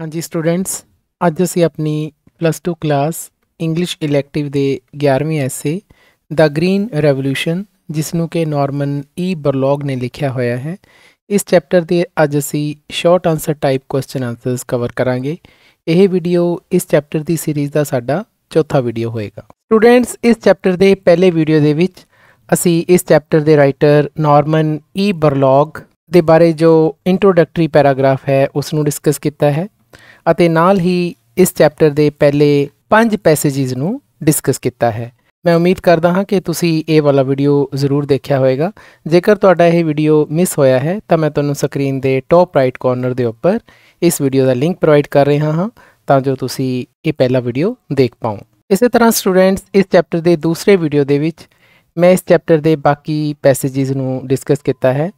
ਹਾਂਜੀ ਸਟੂਡੈਂਟਸ ਅੱਜ ਅਸੀਂ ਆਪਣੀ ਪਲੱਸ 2 ਕਲਾਸ ਇੰਗਲਿਸ਼ ਇਲੈਕਟਿਵ ਦੇ 11ਵੇਂ ਐਸੇ ਦਾ ਗ੍ਰੀਨ ਰੈਵੋਲੂਸ਼ਨ ਜਿਸ ਨੂੰ ਕਿ ਨਾਰਮਨ ਈ ਬਰਲੌਗ ਨੇ ਲਿਖਿਆ ਹੋਇਆ ਹੈ ਇਸ ਚੈਪਟਰ ਦੇ ਅੱਜ ਅਸੀਂ short answer type question answers cover ਕਰਾਂਗੇ ਇਹ ਵੀਡੀਓ ਇਸ ਚੈਪਟਰ ਦੀ ਸੀਰੀਜ਼ ਦਾ ਸਾਡਾ ਚੌਥਾ ਵੀਡੀਓ ਹੋਏਗਾ ਸਟੂਡੈਂਟਸ ਇਸ ਚੈਪਟਰ ਦੇ ਪਹਿਲੇ ਵੀਡੀਓ ਦੇ ਵਿੱਚ ਅਸੀਂ ਇਸ ਚੈਪਟਰ ਦੇ ਰਾਈਟਰ ਨਾਰਮਨ ਈ ਬਰਲੌਗ ਦੇ ਬਾਰੇ ਜੋ ਇੰਟਰੋਡਕਟਰੀ ਪੈਰਾਗ੍ਰਾਫ ਹੈ ਉਸ ਨੂੰ ਡਿਸਕਸ ਕੀਤਾ ਹੈ ਅਤੇ ਨਾਲ ਹੀ ਇਸ ਚੈਪਟਰ ਦੇ ਪਹਿਲੇ 5 ਪੈਸੇजेस ਨੂੰ ਡਿਸਕਸ ਕੀਤਾ ਹੈ ਮੈਂ ਉਮੀਦ ਕਰਦਾ ਹਾਂ ਕਿ ਤੁਸੀਂ ਇਹ ਵਾਲਾ ਵੀਡੀਓ ਜ਼ਰੂਰ ਦੇਖਿਆ ਹੋਵੇਗਾ ਜੇਕਰ ਤੁਹਾਡਾ ਇਹ ਵੀਡੀਓ ਮਿਸ ਹੋਇਆ ਹੈ ਤਾਂ ਮੈਂ ਤੁਹਾਨੂੰ ਸਕਰੀਨ ਦੇ ਟੌਪ ਰਾਈਟ ਕੋਰਨਰ ਦੇ ਉੱਪਰ ਇਸ ਵੀਡੀਓ ਦਾ ਲਿੰਕ ਪ੍ਰੋਵਾਈਡ ਕਰ ਰਿਹਾ ਹਾਂ ਤਾਂ ਜੋ ਤੁਸੀਂ ਇਹ ਪਹਿਲਾ ਵੀਡੀਓ ਦੇਖ ਪਾਓ ਇਸੇ ਤਰ੍ਹਾਂ ਸਟੂਡੈਂਟਸ ਇਸ ਚੈਪਟਰ ਦੇ ਦੂਸਰੇ ਵੀਡੀਓ ਦੇ ਵਿੱਚ ਮੈਂ ਇਸ ਚੈਪਟਰ ਦੇ ਬਾਕੀ ਪੈਸੇजेस ਨੂੰ ਡਿਸਕਸ ਕੀਤਾ ਹੈ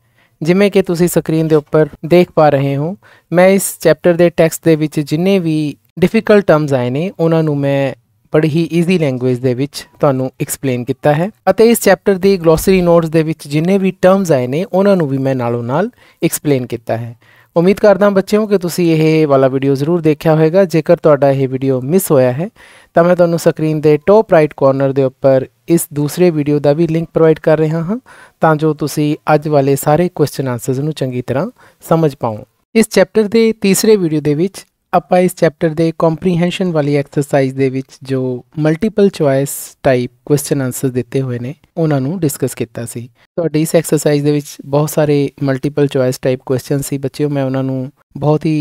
ਜਿਵੇਂ ਕਿ ਤੁਸੀਂ ਸਕਰੀਨ ਦੇ ਉੱਪਰ ਦੇਖ ਪਾ ਰਹੇ ਹੋ ਮੈਂ ਇਸ ਚੈਪਟਰ ਦੇ ਟੈਕਸਟ ਦੇ ਵਿੱਚ ਜਿੰਨੇ ਵੀ ਡਿਫਿਕਲਟ ਟਰਮਸ ਆਏ ਨੇ ਉਹਨਾਂ ਨੂੰ ਮੈਂ ਬੜੀ ਹੀ ਈਜ਼ੀ ਲੈਂਗੁਏਜ ਦੇ ਵਿੱਚ ਤੁਹਾਨੂੰ ਐਕਸਪਲੇਨ ਕੀਤਾ ਹੈ ਅਤੇ ਇਸ ਚੈਪਟਰ ਦੀ ਗਲੋਸਰੀ ਨੋਟਸ ਦੇ ਵਿੱਚ ਜਿੰਨੇ ਵੀ ਟਰਮਸ ਆਏ ਨੇ ਉਹਨਾਂ ਨੂੰ ਵੀ ਮੈਂ ਨਾਲੋਂ ਨਾਲ ਐਕਸਪਲੇਨ ਕੀਤਾ ਹੈ ਉਮੀਦ ਕਰਦਾ ਹਾਂ ਬੱਚਿਓ ਕਿ ਤੁਸੀਂ ਇਹ ਵਾਲਾ ਵੀਡੀਓ ਜ਼ਰੂਰ ਦੇਖਿਆ ਹੋਵੇਗਾ ਜੇਕਰ ਤੁਹਾਡਾ ਇਹ ਵੀਡੀਓ ਮਿਸ ਹੋਇਆ ਹੈ ਤਾਂ ਮੈਂ ਤੁਹਾਨੂੰ ਸਕਰੀਨ ਦੇ ਟੌਪ ਰਾਈਟ ਕਾਰਨਰ ਦੇ ਉੱਪਰ ਇਸ ਦੂਸਰੇ ਵੀਡੀਓ ਦਾ ਵੀ ਲਿੰਕ ਪ੍ਰੋਵਾਈਡ ਕਰ ਰਿਹਾ ਹਾਂ ਤਾਂ ਜੋ ਤੁਸੀਂ ਅੱਜ ਵਾਲੇ ਸਾਰੇ ਕੁਐਸਚਨ ਆਨਸਰਸ ਨੂੰ ਚੰਗੀ ਤਰ੍ਹਾਂ ਸਮਝ ਪਾਓ ਇਸ ਚੈਪਟਰ ਦੇ ਤੀਸਰੇ ਵੀਡੀਓ ਦੇ ਵਿੱਚ ਆਪਾਂ ਇਸ ਚੈਪਟਰ ਦੇ ਕੰਪਰੀਹੈਂਸ਼ਨ ਵਾਲੀ ਐਕਸਰਸਾਈਜ਼ ਦੇ ਵਿੱਚ ਜੋ multiple choice type question answer ਦਿੱਤੇ ਹੋਏ ਨੇ ਉਹਨਾਂ ਨੂੰ ਡਿਸਕਸ ਕੀਤਾ ਸੀ ਤੁਹਾਡੀ ਇਸ ਐਕਸਰਸਾਈਜ਼ ਦੇ ਵਿੱਚ ਬਹੁਤ ਸਾਰੇ ਮਲਟੀਪਲ ਚੁਆਇਸ ਟਾਈਪ ਕੁਐਸਚਨ ਸੀ ਬੱਚਿਓ ਮੈਂ ਉਹਨਾਂ ਨੂੰ ਬਹੁਤ ਹੀ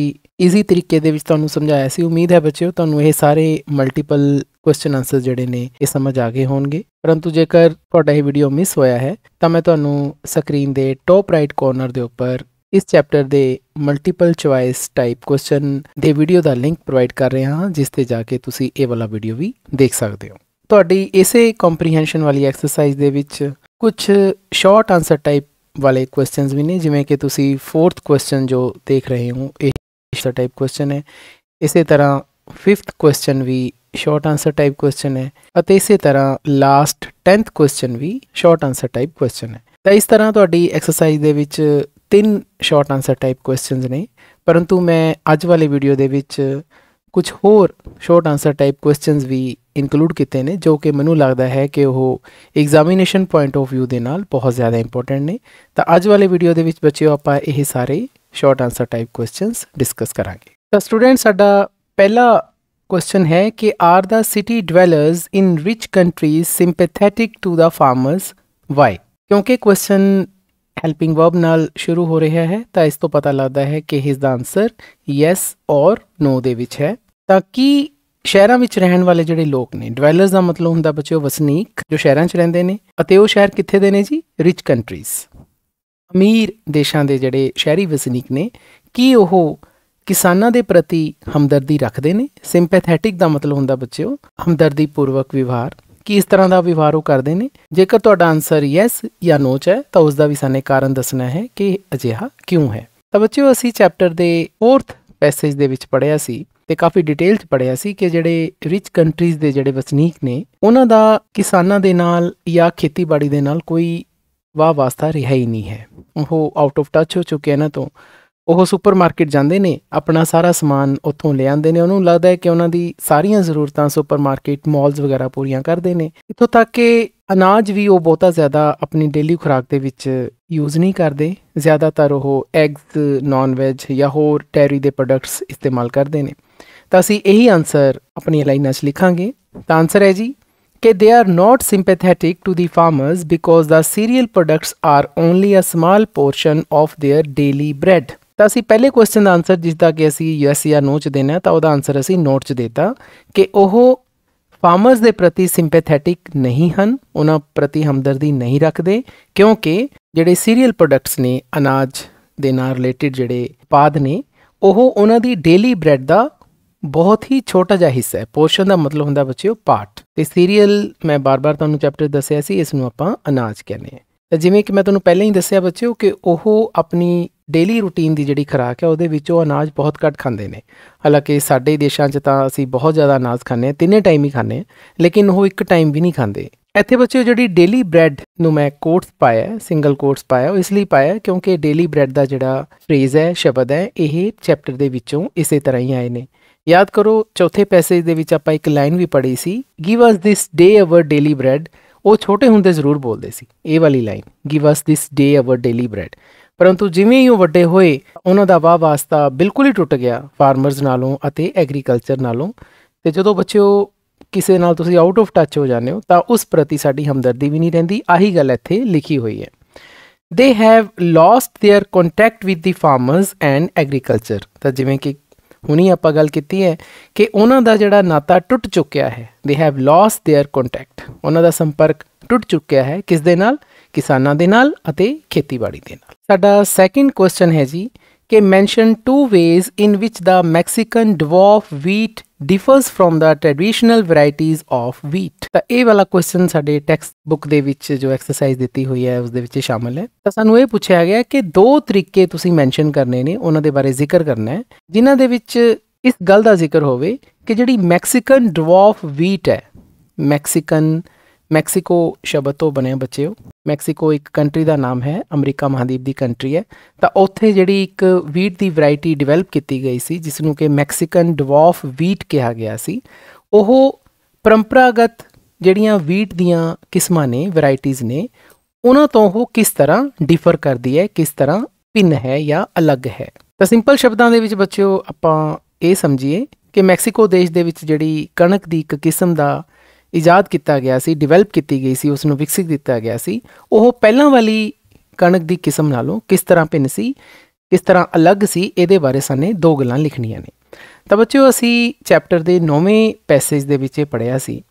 ਈਜ਼ੀ ਤਰੀਕੇ ਦੇ ਵਿੱਚ ਤੁਹਾਨੂੰ ਸਮਝਾਇਆ ਸੀ ਉਮੀਦ ਹੈ ਬੱਚਿਓ ਤੁਹਾਨੂੰ ਇਹ ਸਾਰੇ ਮਲਟੀਪਲ ਕੁਐਸਚਨ ਆਨਸਰ ਜਿਹੜੇ ਨੇ ਇਹ ਸਮਝ ਆ ਗਏ ਹੋਣਗੇ ਪਰੰਤੂ ਜੇਕਰ ਤੁਹਾਡਾ ਇਹ ਵੀਡੀਓ ਮਿਸ ਹੋਇਆ ਹੈ ਤਾਂ ਮੈਂ ਤੁਹਾਨੂੰ ਸਕਰੀਨ ਦੇ ਟੌਪ ਰਾਈਟ ਕੋਰਨਰ ਦੇ ਉੱਪਰ ਇਸ ਚੈਪਟਰ ਦੇ ਮਲਟੀਪਲ ਚੁਆਇਸ ਟਾਈਪ ਕੁਐਸਚਨ ਦੇ ਵੀਡੀਓ ਦਾ ਲਿੰਕ ਪ੍ਰੋਵਾਈਡ ਕਰ ਰਿਹਾ ਹਾਂ ਜਿਸ ਤੇ ਜਾ ਕੇ ਤੁਸੀਂ ਇਹ ਵਾਲਾ ਵੀਡੀਓ ਵੀ ਦੇਖ ਸਕਦੇ ਹੋ ਤੁਹਾਡੀ ਇਸੇ ਕੰਪਰੀਹੈਂਸ਼ਨ ਵਾਲੀ ਐਕਸਰਸਾਈਜ਼ ਦੇ ਵਿੱਚ ਕੁਝ ਸ਼ਾਰਟ ਆਨਸਰ ਟਾਈਪ ਵਾਲੇ ਕੁਐਸਚਨਸ ਵੀ ਨੇ ਜਿਵੇਂ ਕਿ ਤੁਸੀਂ ਫੋਰਥ ਕੁਐਸਚਨ ਜੋ ਦੇਖ ਰਹੇ ਹੋ ਇਹ ਦਾ ਟਾਈਪ ਕੁਐਸਚਨ ਹੈ ਇਸੇ ਤਰ੍ਹਾਂ ਫਿਫਥ ਕੁਐਸਚਨ ਵੀ ਸ਼ਾਰਟ ਆਨਸਰ ਟਾਈਪ ਕੁਐਸਚਨ ਹੈ ਅਤੇ ਇਸੇ ਤਰ੍ਹਾਂ ਲਾਸਟ 10th ਕੁਐਸਚਨ ਵੀ ਸ਼ਾਰਟ ਆਨਸਰ ਟਾਈਪ ਕੁਐਸਚਨ ਹੈ ਤਾਂ ਇਸ ਤਰ੍ਹਾਂ ਤੁਹਾਡੀ ਐਕਸਰਸਾਈਜ਼ ਦੇ ਵਿੱਚ तीन शॉर्ट आंसर टाइप क्वेश्चन ने परंतु मैं अज वाले वीडियो के कुछ होर शॉर्ट आंसर टाइप क्वेश्चन भी इनकलूड किए हैं जो कि मैं लगता है कि वह एग्जामीनेशन पॉइंट ऑफ व्यू के न बहुत ज़्यादा इंपोर्टेंट ने तो अज वाले वीडियो के बचे आप सारे short answer type question discuss करा तो स्टूडेंट साडा पहला क्वेश्चन है कि are the city dwellers in rich countries sympathetic to the farmers why क्योंकि क्वेश्चन ਹੈਲਪਿੰਗ ਵਰਬ ਨਾਲ ਸ਼ੁਰੂ ਹੋ ਰਿਹਾ ਹੈ ਤਾਂ ਇਸ ਤੋਂ ਪਤਾ ਲੱਗਦਾ ਹੈ ਕਿ ਇਸ ਦਾ ਆਨਸਰ ਯੈਸ ਔਰ ਨੋ ਦੇ ਵਿੱਚ ਹੈ ਤਾਂ ਕੀ ਸ਼ਹਿਰਾਂ ਵਿੱਚ ਰਹਿਣ ਵਾਲੇ ਜਿਹੜੇ ਲੋਕ ਨੇ ਡਵੈਲਰਸ ਦਾ ਮਤਲਬ ਹੁੰਦਾ ਬੱਚਿਓ ਵਸਨੀਕ ਜੋ ਸ਼ਹਿਰਾਂ 'ਚ ਰਹਿੰਦੇ ਨੇ ਅਤੇ ਉਹ ਸ਼ਹਿਰ ਕਿੱਥੇ ਦੇ ਨੇ ਜੀ ਰਿਚ ਕੰਟਰੀਜ਼ ਅਮੀਰ ਦੇਸ਼ਾਂ ਦੇ ਜਿਹੜੇ ਸ਼ਹਿਰੀ ਵਸਨੀਕ ਨੇ ਕੀ ਉਹ ਕਿਸਾਨਾਂ ਦੇ ਪ੍ਰਤੀ ਹਮਦਰਦੀ ਰੱਖਦੇ ਨੇ ਸਿੰਪੈਥੈਟਿਕ ਦਾ ਮਤਲਬ ਹੁੰਦਾ ਬੱਚਿਓ ਹਮਦਰਦੀ ਪੂਰਵਕ ਵਿਵਹਾਰ ਕਿ ਇਸ ਤਰ੍ਹਾਂ ਦਾ ਵਿਵਹਾਰ ਉਹ ਕਰਦੇ ਨੇ ਜੇਕਰ ਤੁਹਾਡਾ ਆਨਸਰ ਯੈਸ ਜਾਂ ਨੋ ਚ ਹੈ ਤਾਂ ਉਸ ਦਾ ਵੀ ਸਾਨੇ ਕਾਰਨ ਦੱਸਣਾ ਹੈ ਕਿ ਅਜਿਹਾ ਕਿਉਂ ਹੈ ਤਾਂ ਬੱਚਿਓ ਅਸੀਂ ਚੈਪਟਰ ਦੇ 4th ਪੈਸੇਜ ਦੇ ਵਿੱਚ ਪੜਿਆ ਸੀ ਤੇ ਕਾਫੀ ਡਿਟੇਲ ਚ ਪੜਿਆ ਸੀ ਕਿ ਜਿਹੜੇ ਰਿਚ ਕੰਟਰੀਜ਼ ਦੇ ਜਿਹੜੇ ਵਸਨੀਕ ਨੇ ਉਹਨਾਂ ਦਾ ਕਿਸਾਨਾਂ ਦੇ ਨਾਲ ਜਾਂ ਖੇਤੀਬਾੜੀ ਦੇ ਨਾਲ ਕੋਈ ਵਾਹ ਵਾਸਤਾ ਰਿਹਾ ਹੀ ਨਹੀਂ ਹੈ ਉਹ ਆਊਟ ਆਫ ਟੱਚ ਹੋ ਚੁੱਕੇ ਹਨ ਤਾਂ ਉਹ ਸੁਪਰਮਾਰਕਟ ਜਾਂਦੇ ਨੇ ਆਪਣਾ ਸਾਰਾ ਸਮਾਨ ਉੱਥੋਂ ਲੈ ਆਉਂਦੇ ਨੇ ਉਹਨੂੰ ਲੱਗਦਾ ਹੈ ਕਿ ਉਹਨਾਂ ਦੀ ਸਾਰੀਆਂ ਜ਼ਰੂਰਤਾਂ ਸੁਪਰਮਾਰਕਟ ਮਾਲਸ ਵਗੈਰਾ ਪੂਰੀਆਂ ਕਰਦੇ ਨੇ ਇਥੋਂ ਤੱਕ ਕਿ ਅਨਾਜ ਵੀ ਉਹ ਬਹੁਤਾ ਜ਼ਿਆਦਾ ਆਪਣੀ ਡੇਲੀ ਖੁਰਾਕ ਦੇ ਵਿੱਚ ਯੂਜ਼ ਨਹੀਂ ਕਰਦੇ ਜ਼ਿਆਦਾਤਰ ਉਹ ਐਗਸ ਨਾਨ ਵੈਜ ਜਾਂ ਹੋਰ ਡੈਰੀ ਦੇ ਪ੍ਰੋਡਕਟਸ ਇਸਤੇਮਾਲ ਕਰਦੇ ਨੇ ਤਾਂ ਅਸੀਂ ਇਹੀ ਆਨਸਰ ਆਪਣੀ ਲਾਈਨਾਂ 'ਚ ਲਿਖਾਂਗੇ ਤਾਂ ਆਨਸਰ ਹੈ ਜੀ ਕਿ they are not sympathetic to the farmers because the cereal products are only a small portion of their daily bread ਤਾਂ ਅਸੀਂ ਪਹਿਲੇ ਕੁਐਸਚਨ ਦਾ ਆਨਸਰ ਜਿਸ ਦਾ ਕਿ ਅਸੀਂ ਯੂਐਸਏ ਨੂੰ ਚ ਦੇਣਾ ਤਾਂ ਉਹਦਾ ਆਨਸਰ ਅਸੀਂ ਨੋਟ ਚ ਦਿੱਤਾ ਕਿ ਉਹ ਫਾਰਮਰਸ ਦੇ ਪ੍ਰਤੀ ਸਿੰਪੈਥੈਟਿਕ ਨਹੀਂ ਹਨ ਉਹਨਾਂ ਪ੍ਰਤੀ ਹਮਦਰਦੀ ਨਹੀਂ ਰੱਖਦੇ ਕਿਉਂਕਿ ਜਿਹੜੇ ਸੀਰੀਅਲ ਪ੍ਰੋਡਕਟਸ ਨੇ ਅਨਾਜ ਦੇ ਨਾਲ ਰਿਲੇਟਡ ਜਿਹੜੇ ਪਾਦ ਨੇ ਉਹ ਉਹਨਾਂ ਦੀ ਡੇਲੀ ਬ੍ਰੈਡ ਦਾ ਬਹੁਤ ਹੀ ਛੋਟਾ ਜਿਹਾ ਹਿੱਸਾ ਹੈ ਪੋਰਸ਼ਨ ਦਾ ਮਤਲਬ ਹੁੰਦਾ ਬੱਚਿਓ ਪਾਰਟ ਤੇ ਸੀਰੀਅਲ ਮੈਂ ਬਾਰ-ਬਾਰ ਤੁਹਾਨੂੰ ਚੈਪਟਰ ਦੱਸਿਆ ਸੀ ਇਸ ਨੂੰ ਆਪਾਂ ਅਨਾਜ ਕਹਿੰਦੇ ਆ ਤਾਂ ਜਿਵੇਂ ਕਿ ਮੈਂ ਤੁਹਾਨੂੰ ਪਹਿਲਾਂ ਹੀ ਦੱਸਿਆ ਬੱਚਿਓ ਕਿ ਉਹ ਆਪਣੀ ਡੇਲੀ ਰੂਟੀਨ ਦੀ ਜਿਹੜੀ ਖਰਾਕ ਹੈ ਉਹਦੇ ਵਿੱਚ ਉਹ ਅਨਾਜ ਬਹੁਤ ਘੱਟ ਖਾਂਦੇ ਨੇ ਹਾਲਾਂਕਿ ਸਾਡੇ ਦੇਸ਼ਾਂ 'ਚ ਤਾਂ ਅਸੀਂ ਬਹੁਤ ਜ਼ਿਆਦਾ ਅਨਾਜ ਖਾਂਦੇ ਆ ਤਿੰਨੇ ਟਾਈਮ ਹੀ ਖਾਂਦੇ ਆ ਲੇਕਿਨ ਉਹ ਇੱਕ ਟਾਈਮ ਵੀ ਨਹੀਂ ਖਾਂਦੇ ਇੱਥੇ ਬੱਚੇ ਜਿਹੜੀ ਡੇਲੀ ਬ੍ਰੈਡ ਨੂੰ ਮੈਂ ਕੋਟਸ ਪਾਇਆ ਸਿੰਗਲ ਕੋਟਸ ਪਾਇਆ ਉਹ ਇਸ ਲਈ ਪਾਇਆ ਕਿਉਂਕਿ ਡੇਲੀ ਬ੍ਰੈਡ ਦਾ ਜਿਹੜਾ ਫਰੇਜ਼ ਹੈ ਸ਼ਬਦ ਹੈ ਇਹ ਚੈਪਟਰ ਦੇ ਵਿੱਚੋਂ ਇਸੇ ਤਰ੍ਹਾਂ ਹੀ ਆਏ ਨੇ ਯਾਦ ਕਰੋ ਚੌਥੇ ਪੈਸੇਜ ਦੇ ਵਿੱਚ ਆਪਾਂ ਇੱਕ ਲਾਈਨ ਵੀ ਪੜ੍ਹੀ ਸੀ give us this day our daily bread ਉਹ ਛੋਟੇ ਹੁੰਦੇ ਜ਼ਰੂਰ ਬੋਲਦੇ ਸੀ ਇਹ ਵਾਲੀ line give us this day our daily bread ਪਰੰਤੂ ਜਿਵੇਂ ਹੀ ਉਹ ਵੱਡੇ ਹੋਏ ਉਹਨਾਂ ਦਾ ਵਾਹ ਵਾਸਤਾ ਬਿਲਕੁਲ ਹੀ ਟੁੱਟ ਗਿਆ ਫਾਰਮਰਸ ਨਾਲੋਂ ਅਤੇ ਐਗਰੀਕਲਚਰ ਨਾਲੋਂ ਤੇ ਜਦੋਂ ਬੱਚਿਓ ਕਿਸੇ ਨਾਲ ਤੁਸੀਂ ਆਊਟ ਆਫ ਟੱਚ ਹੋ ਜਾਂਦੇ ਹੋ ਤਾਂ ਉਸ ਪ੍ਰਤੀ ਸਾਡੀ ਹਮਦਰਦੀ ਵੀ ਨਹੀਂ ਰਹਿੰਦੀ ਆਹੀ ਗੱਲ ਇੱਥੇ ਲਿਖੀ ਹੋਈ ਹੈ they have lost their contact with the farmers and agriculture ਤਾਂ ਜਿਵੇਂ ਕਿ ਹੁਣੀ ਆਪਾਂ ਗੱਲ ਕੀਤੀ ਹੈ ਕਿ ਉਹਨਾਂ ਦਾ ਜਿਹੜਾ ਨਾਤਾ ਟੁੱਟ ਚੁੱਕਿਆ ਹੈ they have lost their contact ਉਹਨਾਂ ਦਾ ਸੰਪਰਕ ਟੁੱਟ ਚੁੱਕਿਆ ਹੈ ਕਿਸ ਦੇ ਨਾਲ ਕਿਸਾਨਾਂ ਦੇ ਨਾਲ ਅਤੇ ਖੇਤੀਬਾੜੀ ਦੇ ਨਾਲ ਸਾਡਾ ਸੈਕਿੰਡ ਕੁਐਸਚਨ ਹੈ ਜੀ ਕਿ mention two ways in which the Mexican dwarf wheat differs from the traditional varieties of wheat ਤਾਂ ਇਹ ਵਾਲਾ ਕੁਐਸਚਨ ਸਾਡੇ ਟੈਕਸਟ ਬੁੱਕ ਦੇ ਵਿੱਚ ਜੋ ਐਕਸਰਸਾਈਜ਼ ਦਿੱਤੀ ਹੋਈ ਹੈ ਉਸ ਦੇ ਵਿੱਚ ਸ਼ਾਮਲ ਹੈ ਤਾਂ ਸਾਨੂੰ ਇਹ ਪੁੱਛਿਆ ਗਿਆ ਕਿ ਦੋ ਤਰੀਕੇ ਤੁਸੀਂ ਮੈਂਸ਼ਨ ਕਰਨੇ ਨੇ ਉਹਨਾਂ ਦੇ ਬਾਰੇ ਜ਼ਿਕਰ ਕਰਨਾ ਹੈ ਜਿਨ੍ਹਾਂ ਦੇ ਵਿੱਚ ਇਸ ਗੱਲ ਦਾ ਜ਼ਿਕਰ ਹੋਵੇ ਕਿ ਜਿਹੜੀ ਮੈਕਸੀਕਨ ਡਵਾਰਫ ਵੀਟ ਹੈ ਮੈਕਸੀਕਨ ਮੈਕਸੀਕੋ ਸ਼ਬਦ ਤੋਂ ਬਣਿਆ ਬੱਚਿਓ ਮੈਕਸੀਕੋ ਇੱਕ ਕੰਟਰੀ ਦਾ ਨਾਮ ਹੈ ਅਮਰੀਕਾ ਮਹਾਦੀਪ ਦੀ ਕੰਟਰੀ ਹੈ ਤਾਂ ਉੱਥੇ ਜਿਹੜੀ ਇੱਕ ਵੀਟ ਦੀ ਵੈਰਾਈਟੀ ਡਿਵੈਲਪ ਕੀਤੀ ਗਈ ਸੀ ਜਿਸ ਨੂੰ ਕਿ ਮੈਕਸੀਕਨ ਡਵਾਰਫ ਵੀਟ ਕਿਹਾ ਗਿਆ ਸੀ ਉਹ ਪਰੰਪਰਾਗਤ ਜਿਹੜੀਆਂ ਵੀਟ ਦੀਆਂ ਕਿਸਮਾਂ ਨੇ ਵੈਰਾਈਟੀਆਂ ਨੇ ਉਹਨਾਂ ਤੋਂ ਉਹ ਕਿਸ ਤਰ੍ਹਾਂ ਡਿਫਰ ਕਰਦੀ ਹੈ ਕਿਸ ਤਰ੍ਹਾਂ ਭਿੰਨ ਹੈ ਜਾਂ ਅਲੱਗ ਹੈ ਤਾਂ ਸਿੰਪਲ ਸ਼ਬਦਾਂ ਦੇ ਵਿੱਚ ਬੱਚਿਓ ਆਪਾਂ ਇਹ ਸਮਝੀਏ ਕਿ ਮੈਕਸੀਕੋ ਦੇਸ਼ ਦੇ ਵਿੱਚ ਜਿਹੜੀ ਕਣਕ ਦੀ ਇੱਕ ਕਿਸਮ ਦਾ ਇਜਾਦ ਕੀਤਾ ਗਿਆ ਸੀ ਡਿਵੈਲਪ ਕੀਤੀ ਗਈ ਸੀ ਉਸ ਨੂੰ ਵਿਕਸਿਤ ਕੀਤਾ ਗਿਆ ਸੀ ਉਹ ਪਹਿਲਾਂ ਵਾਲੀ ਕਣਕ ਦੀ ਕਿਸਮ ਨਾਲੋਂ ਕਿਸ ਤਰ੍ਹਾਂ ਭਿੰਨ ਸੀ ਕਿਸ ਤਰ੍ਹਾਂ ਅਲੱਗ ਸੀ ਇਹਦੇ ਬਾਰੇ ਸਾਨੇ ਦੋ ਗੱਲਾਂ ਲਿਖਣੀਆਂ ਨੇ ਤਾਂ ਬੱਚਿਓ ਅਸੀਂ ਚੈਪਟਰ ਦੇ 9ਵੇਂ ਪੈਸੇਜ ਦੇ ਵਿੱਚ ਇਹ ਪੜਿਆ ਸੀ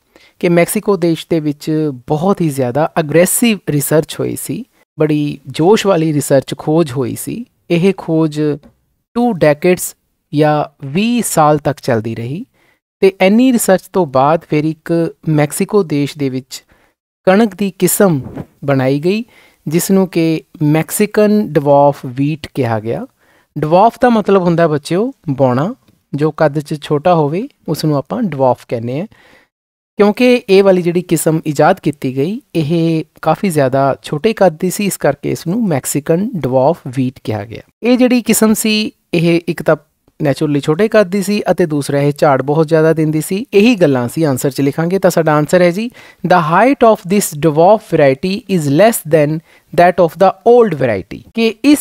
ਕਿ ਮੈਕਸੀਕੋ ਦੇਸ਼ ਦੇ ਵਿੱਚ ਬਹੁਤ ਹੀ ਜ਼ਿਆਦਾ ਅਗਰੈਸਿਵ ਰਿਸਰਚ ਹੋਈ ਸੀ ਬੜੀ ਜੋਸ਼ ਵਾਲੀ ਰਿਸਰਚ ਖੋਜ ਹੋਈ ਸੀ ਇਹ ਖੋਜ 2 ਡੈਕੇਡਸ ਜਾਂ 20 ਸਾਲ ਤੱਕ ਚੱਲਦੀ ਰਹੀ ਤੇ ਐਨੀ ਰਿਸਰਚ ਤੋਂ ਬਾਅਦ ਫਿਰ ਇੱਕ ਮੈਕਸੀਕੋ ਦੇਸ਼ ਦੇ ਵਿੱਚ ਕਣਕ ਦੀ ਕਿਸਮ ਬਣਾਈ ਗਈ ਜਿਸ ਨੂੰ ਕਿ ਮੈਕਸੀਕਨ ਡਵਾਰਫ ਵੀਟ ਕਿਹਾ ਗਿਆ ਡਵਾਰਫ ਦਾ ਮਤਲਬ ਹੁੰਦਾ ਬੱਚਿਓ ਬੋਣਾ ਜੋ ਕੱਦ 'ਚ ਛੋਟਾ ਹੋਵੇ ਉਸ ਨੂੰ ਆਪਾਂ ਡਵਾਰਫ ਕਹਿੰਦੇ ਆ ਕਿਉਂਕਿ ਇਹ ਵਾਲੀ ਜਿਹੜੀ ਕਿਸਮ ਇਜਾਦ ਕੀਤੀ ਗਈ ਇਹ ਕਾਫੀ ਜ਼ਿਆਦਾ ਛੋਟੇ ਕੱਦ ਦੀ ਸੀ ਇਸ ਕਰਕੇ ਇਸ ਨੂੰ ਮੈਕਸੀਕਨ ਡਵਾਰਫ ਵੀਟ ਕਿਹਾ ਗਿਆ ਇਹ ਜਿਹੜੀ ਕਿਸਮ ਸੀ ਇਹ ਇੱਕ ਤਾਂ ਨੇਚਰਲੀ ਛੋਟੇ ਕੱਦ ਦੀ ਸੀ ਅਤੇ ਦੂਸਰਾ ਇਹ ਝਾੜ ਬਹੁਤ ਜ਼ਿਆਦਾ ਦਿੰਦੀ ਸੀ ਇਹੀ ਗੱਲਾਂ ਸੀ ਆਨਸਰ 'ਚ ਲਿਖਾਂਗੇ ਤਾਂ ਸਾਡਾ ਆਨਸਰ ਹੈ ਜੀ the height of this dwarf variety is less than that of the old variety ਕਿ ਇਸ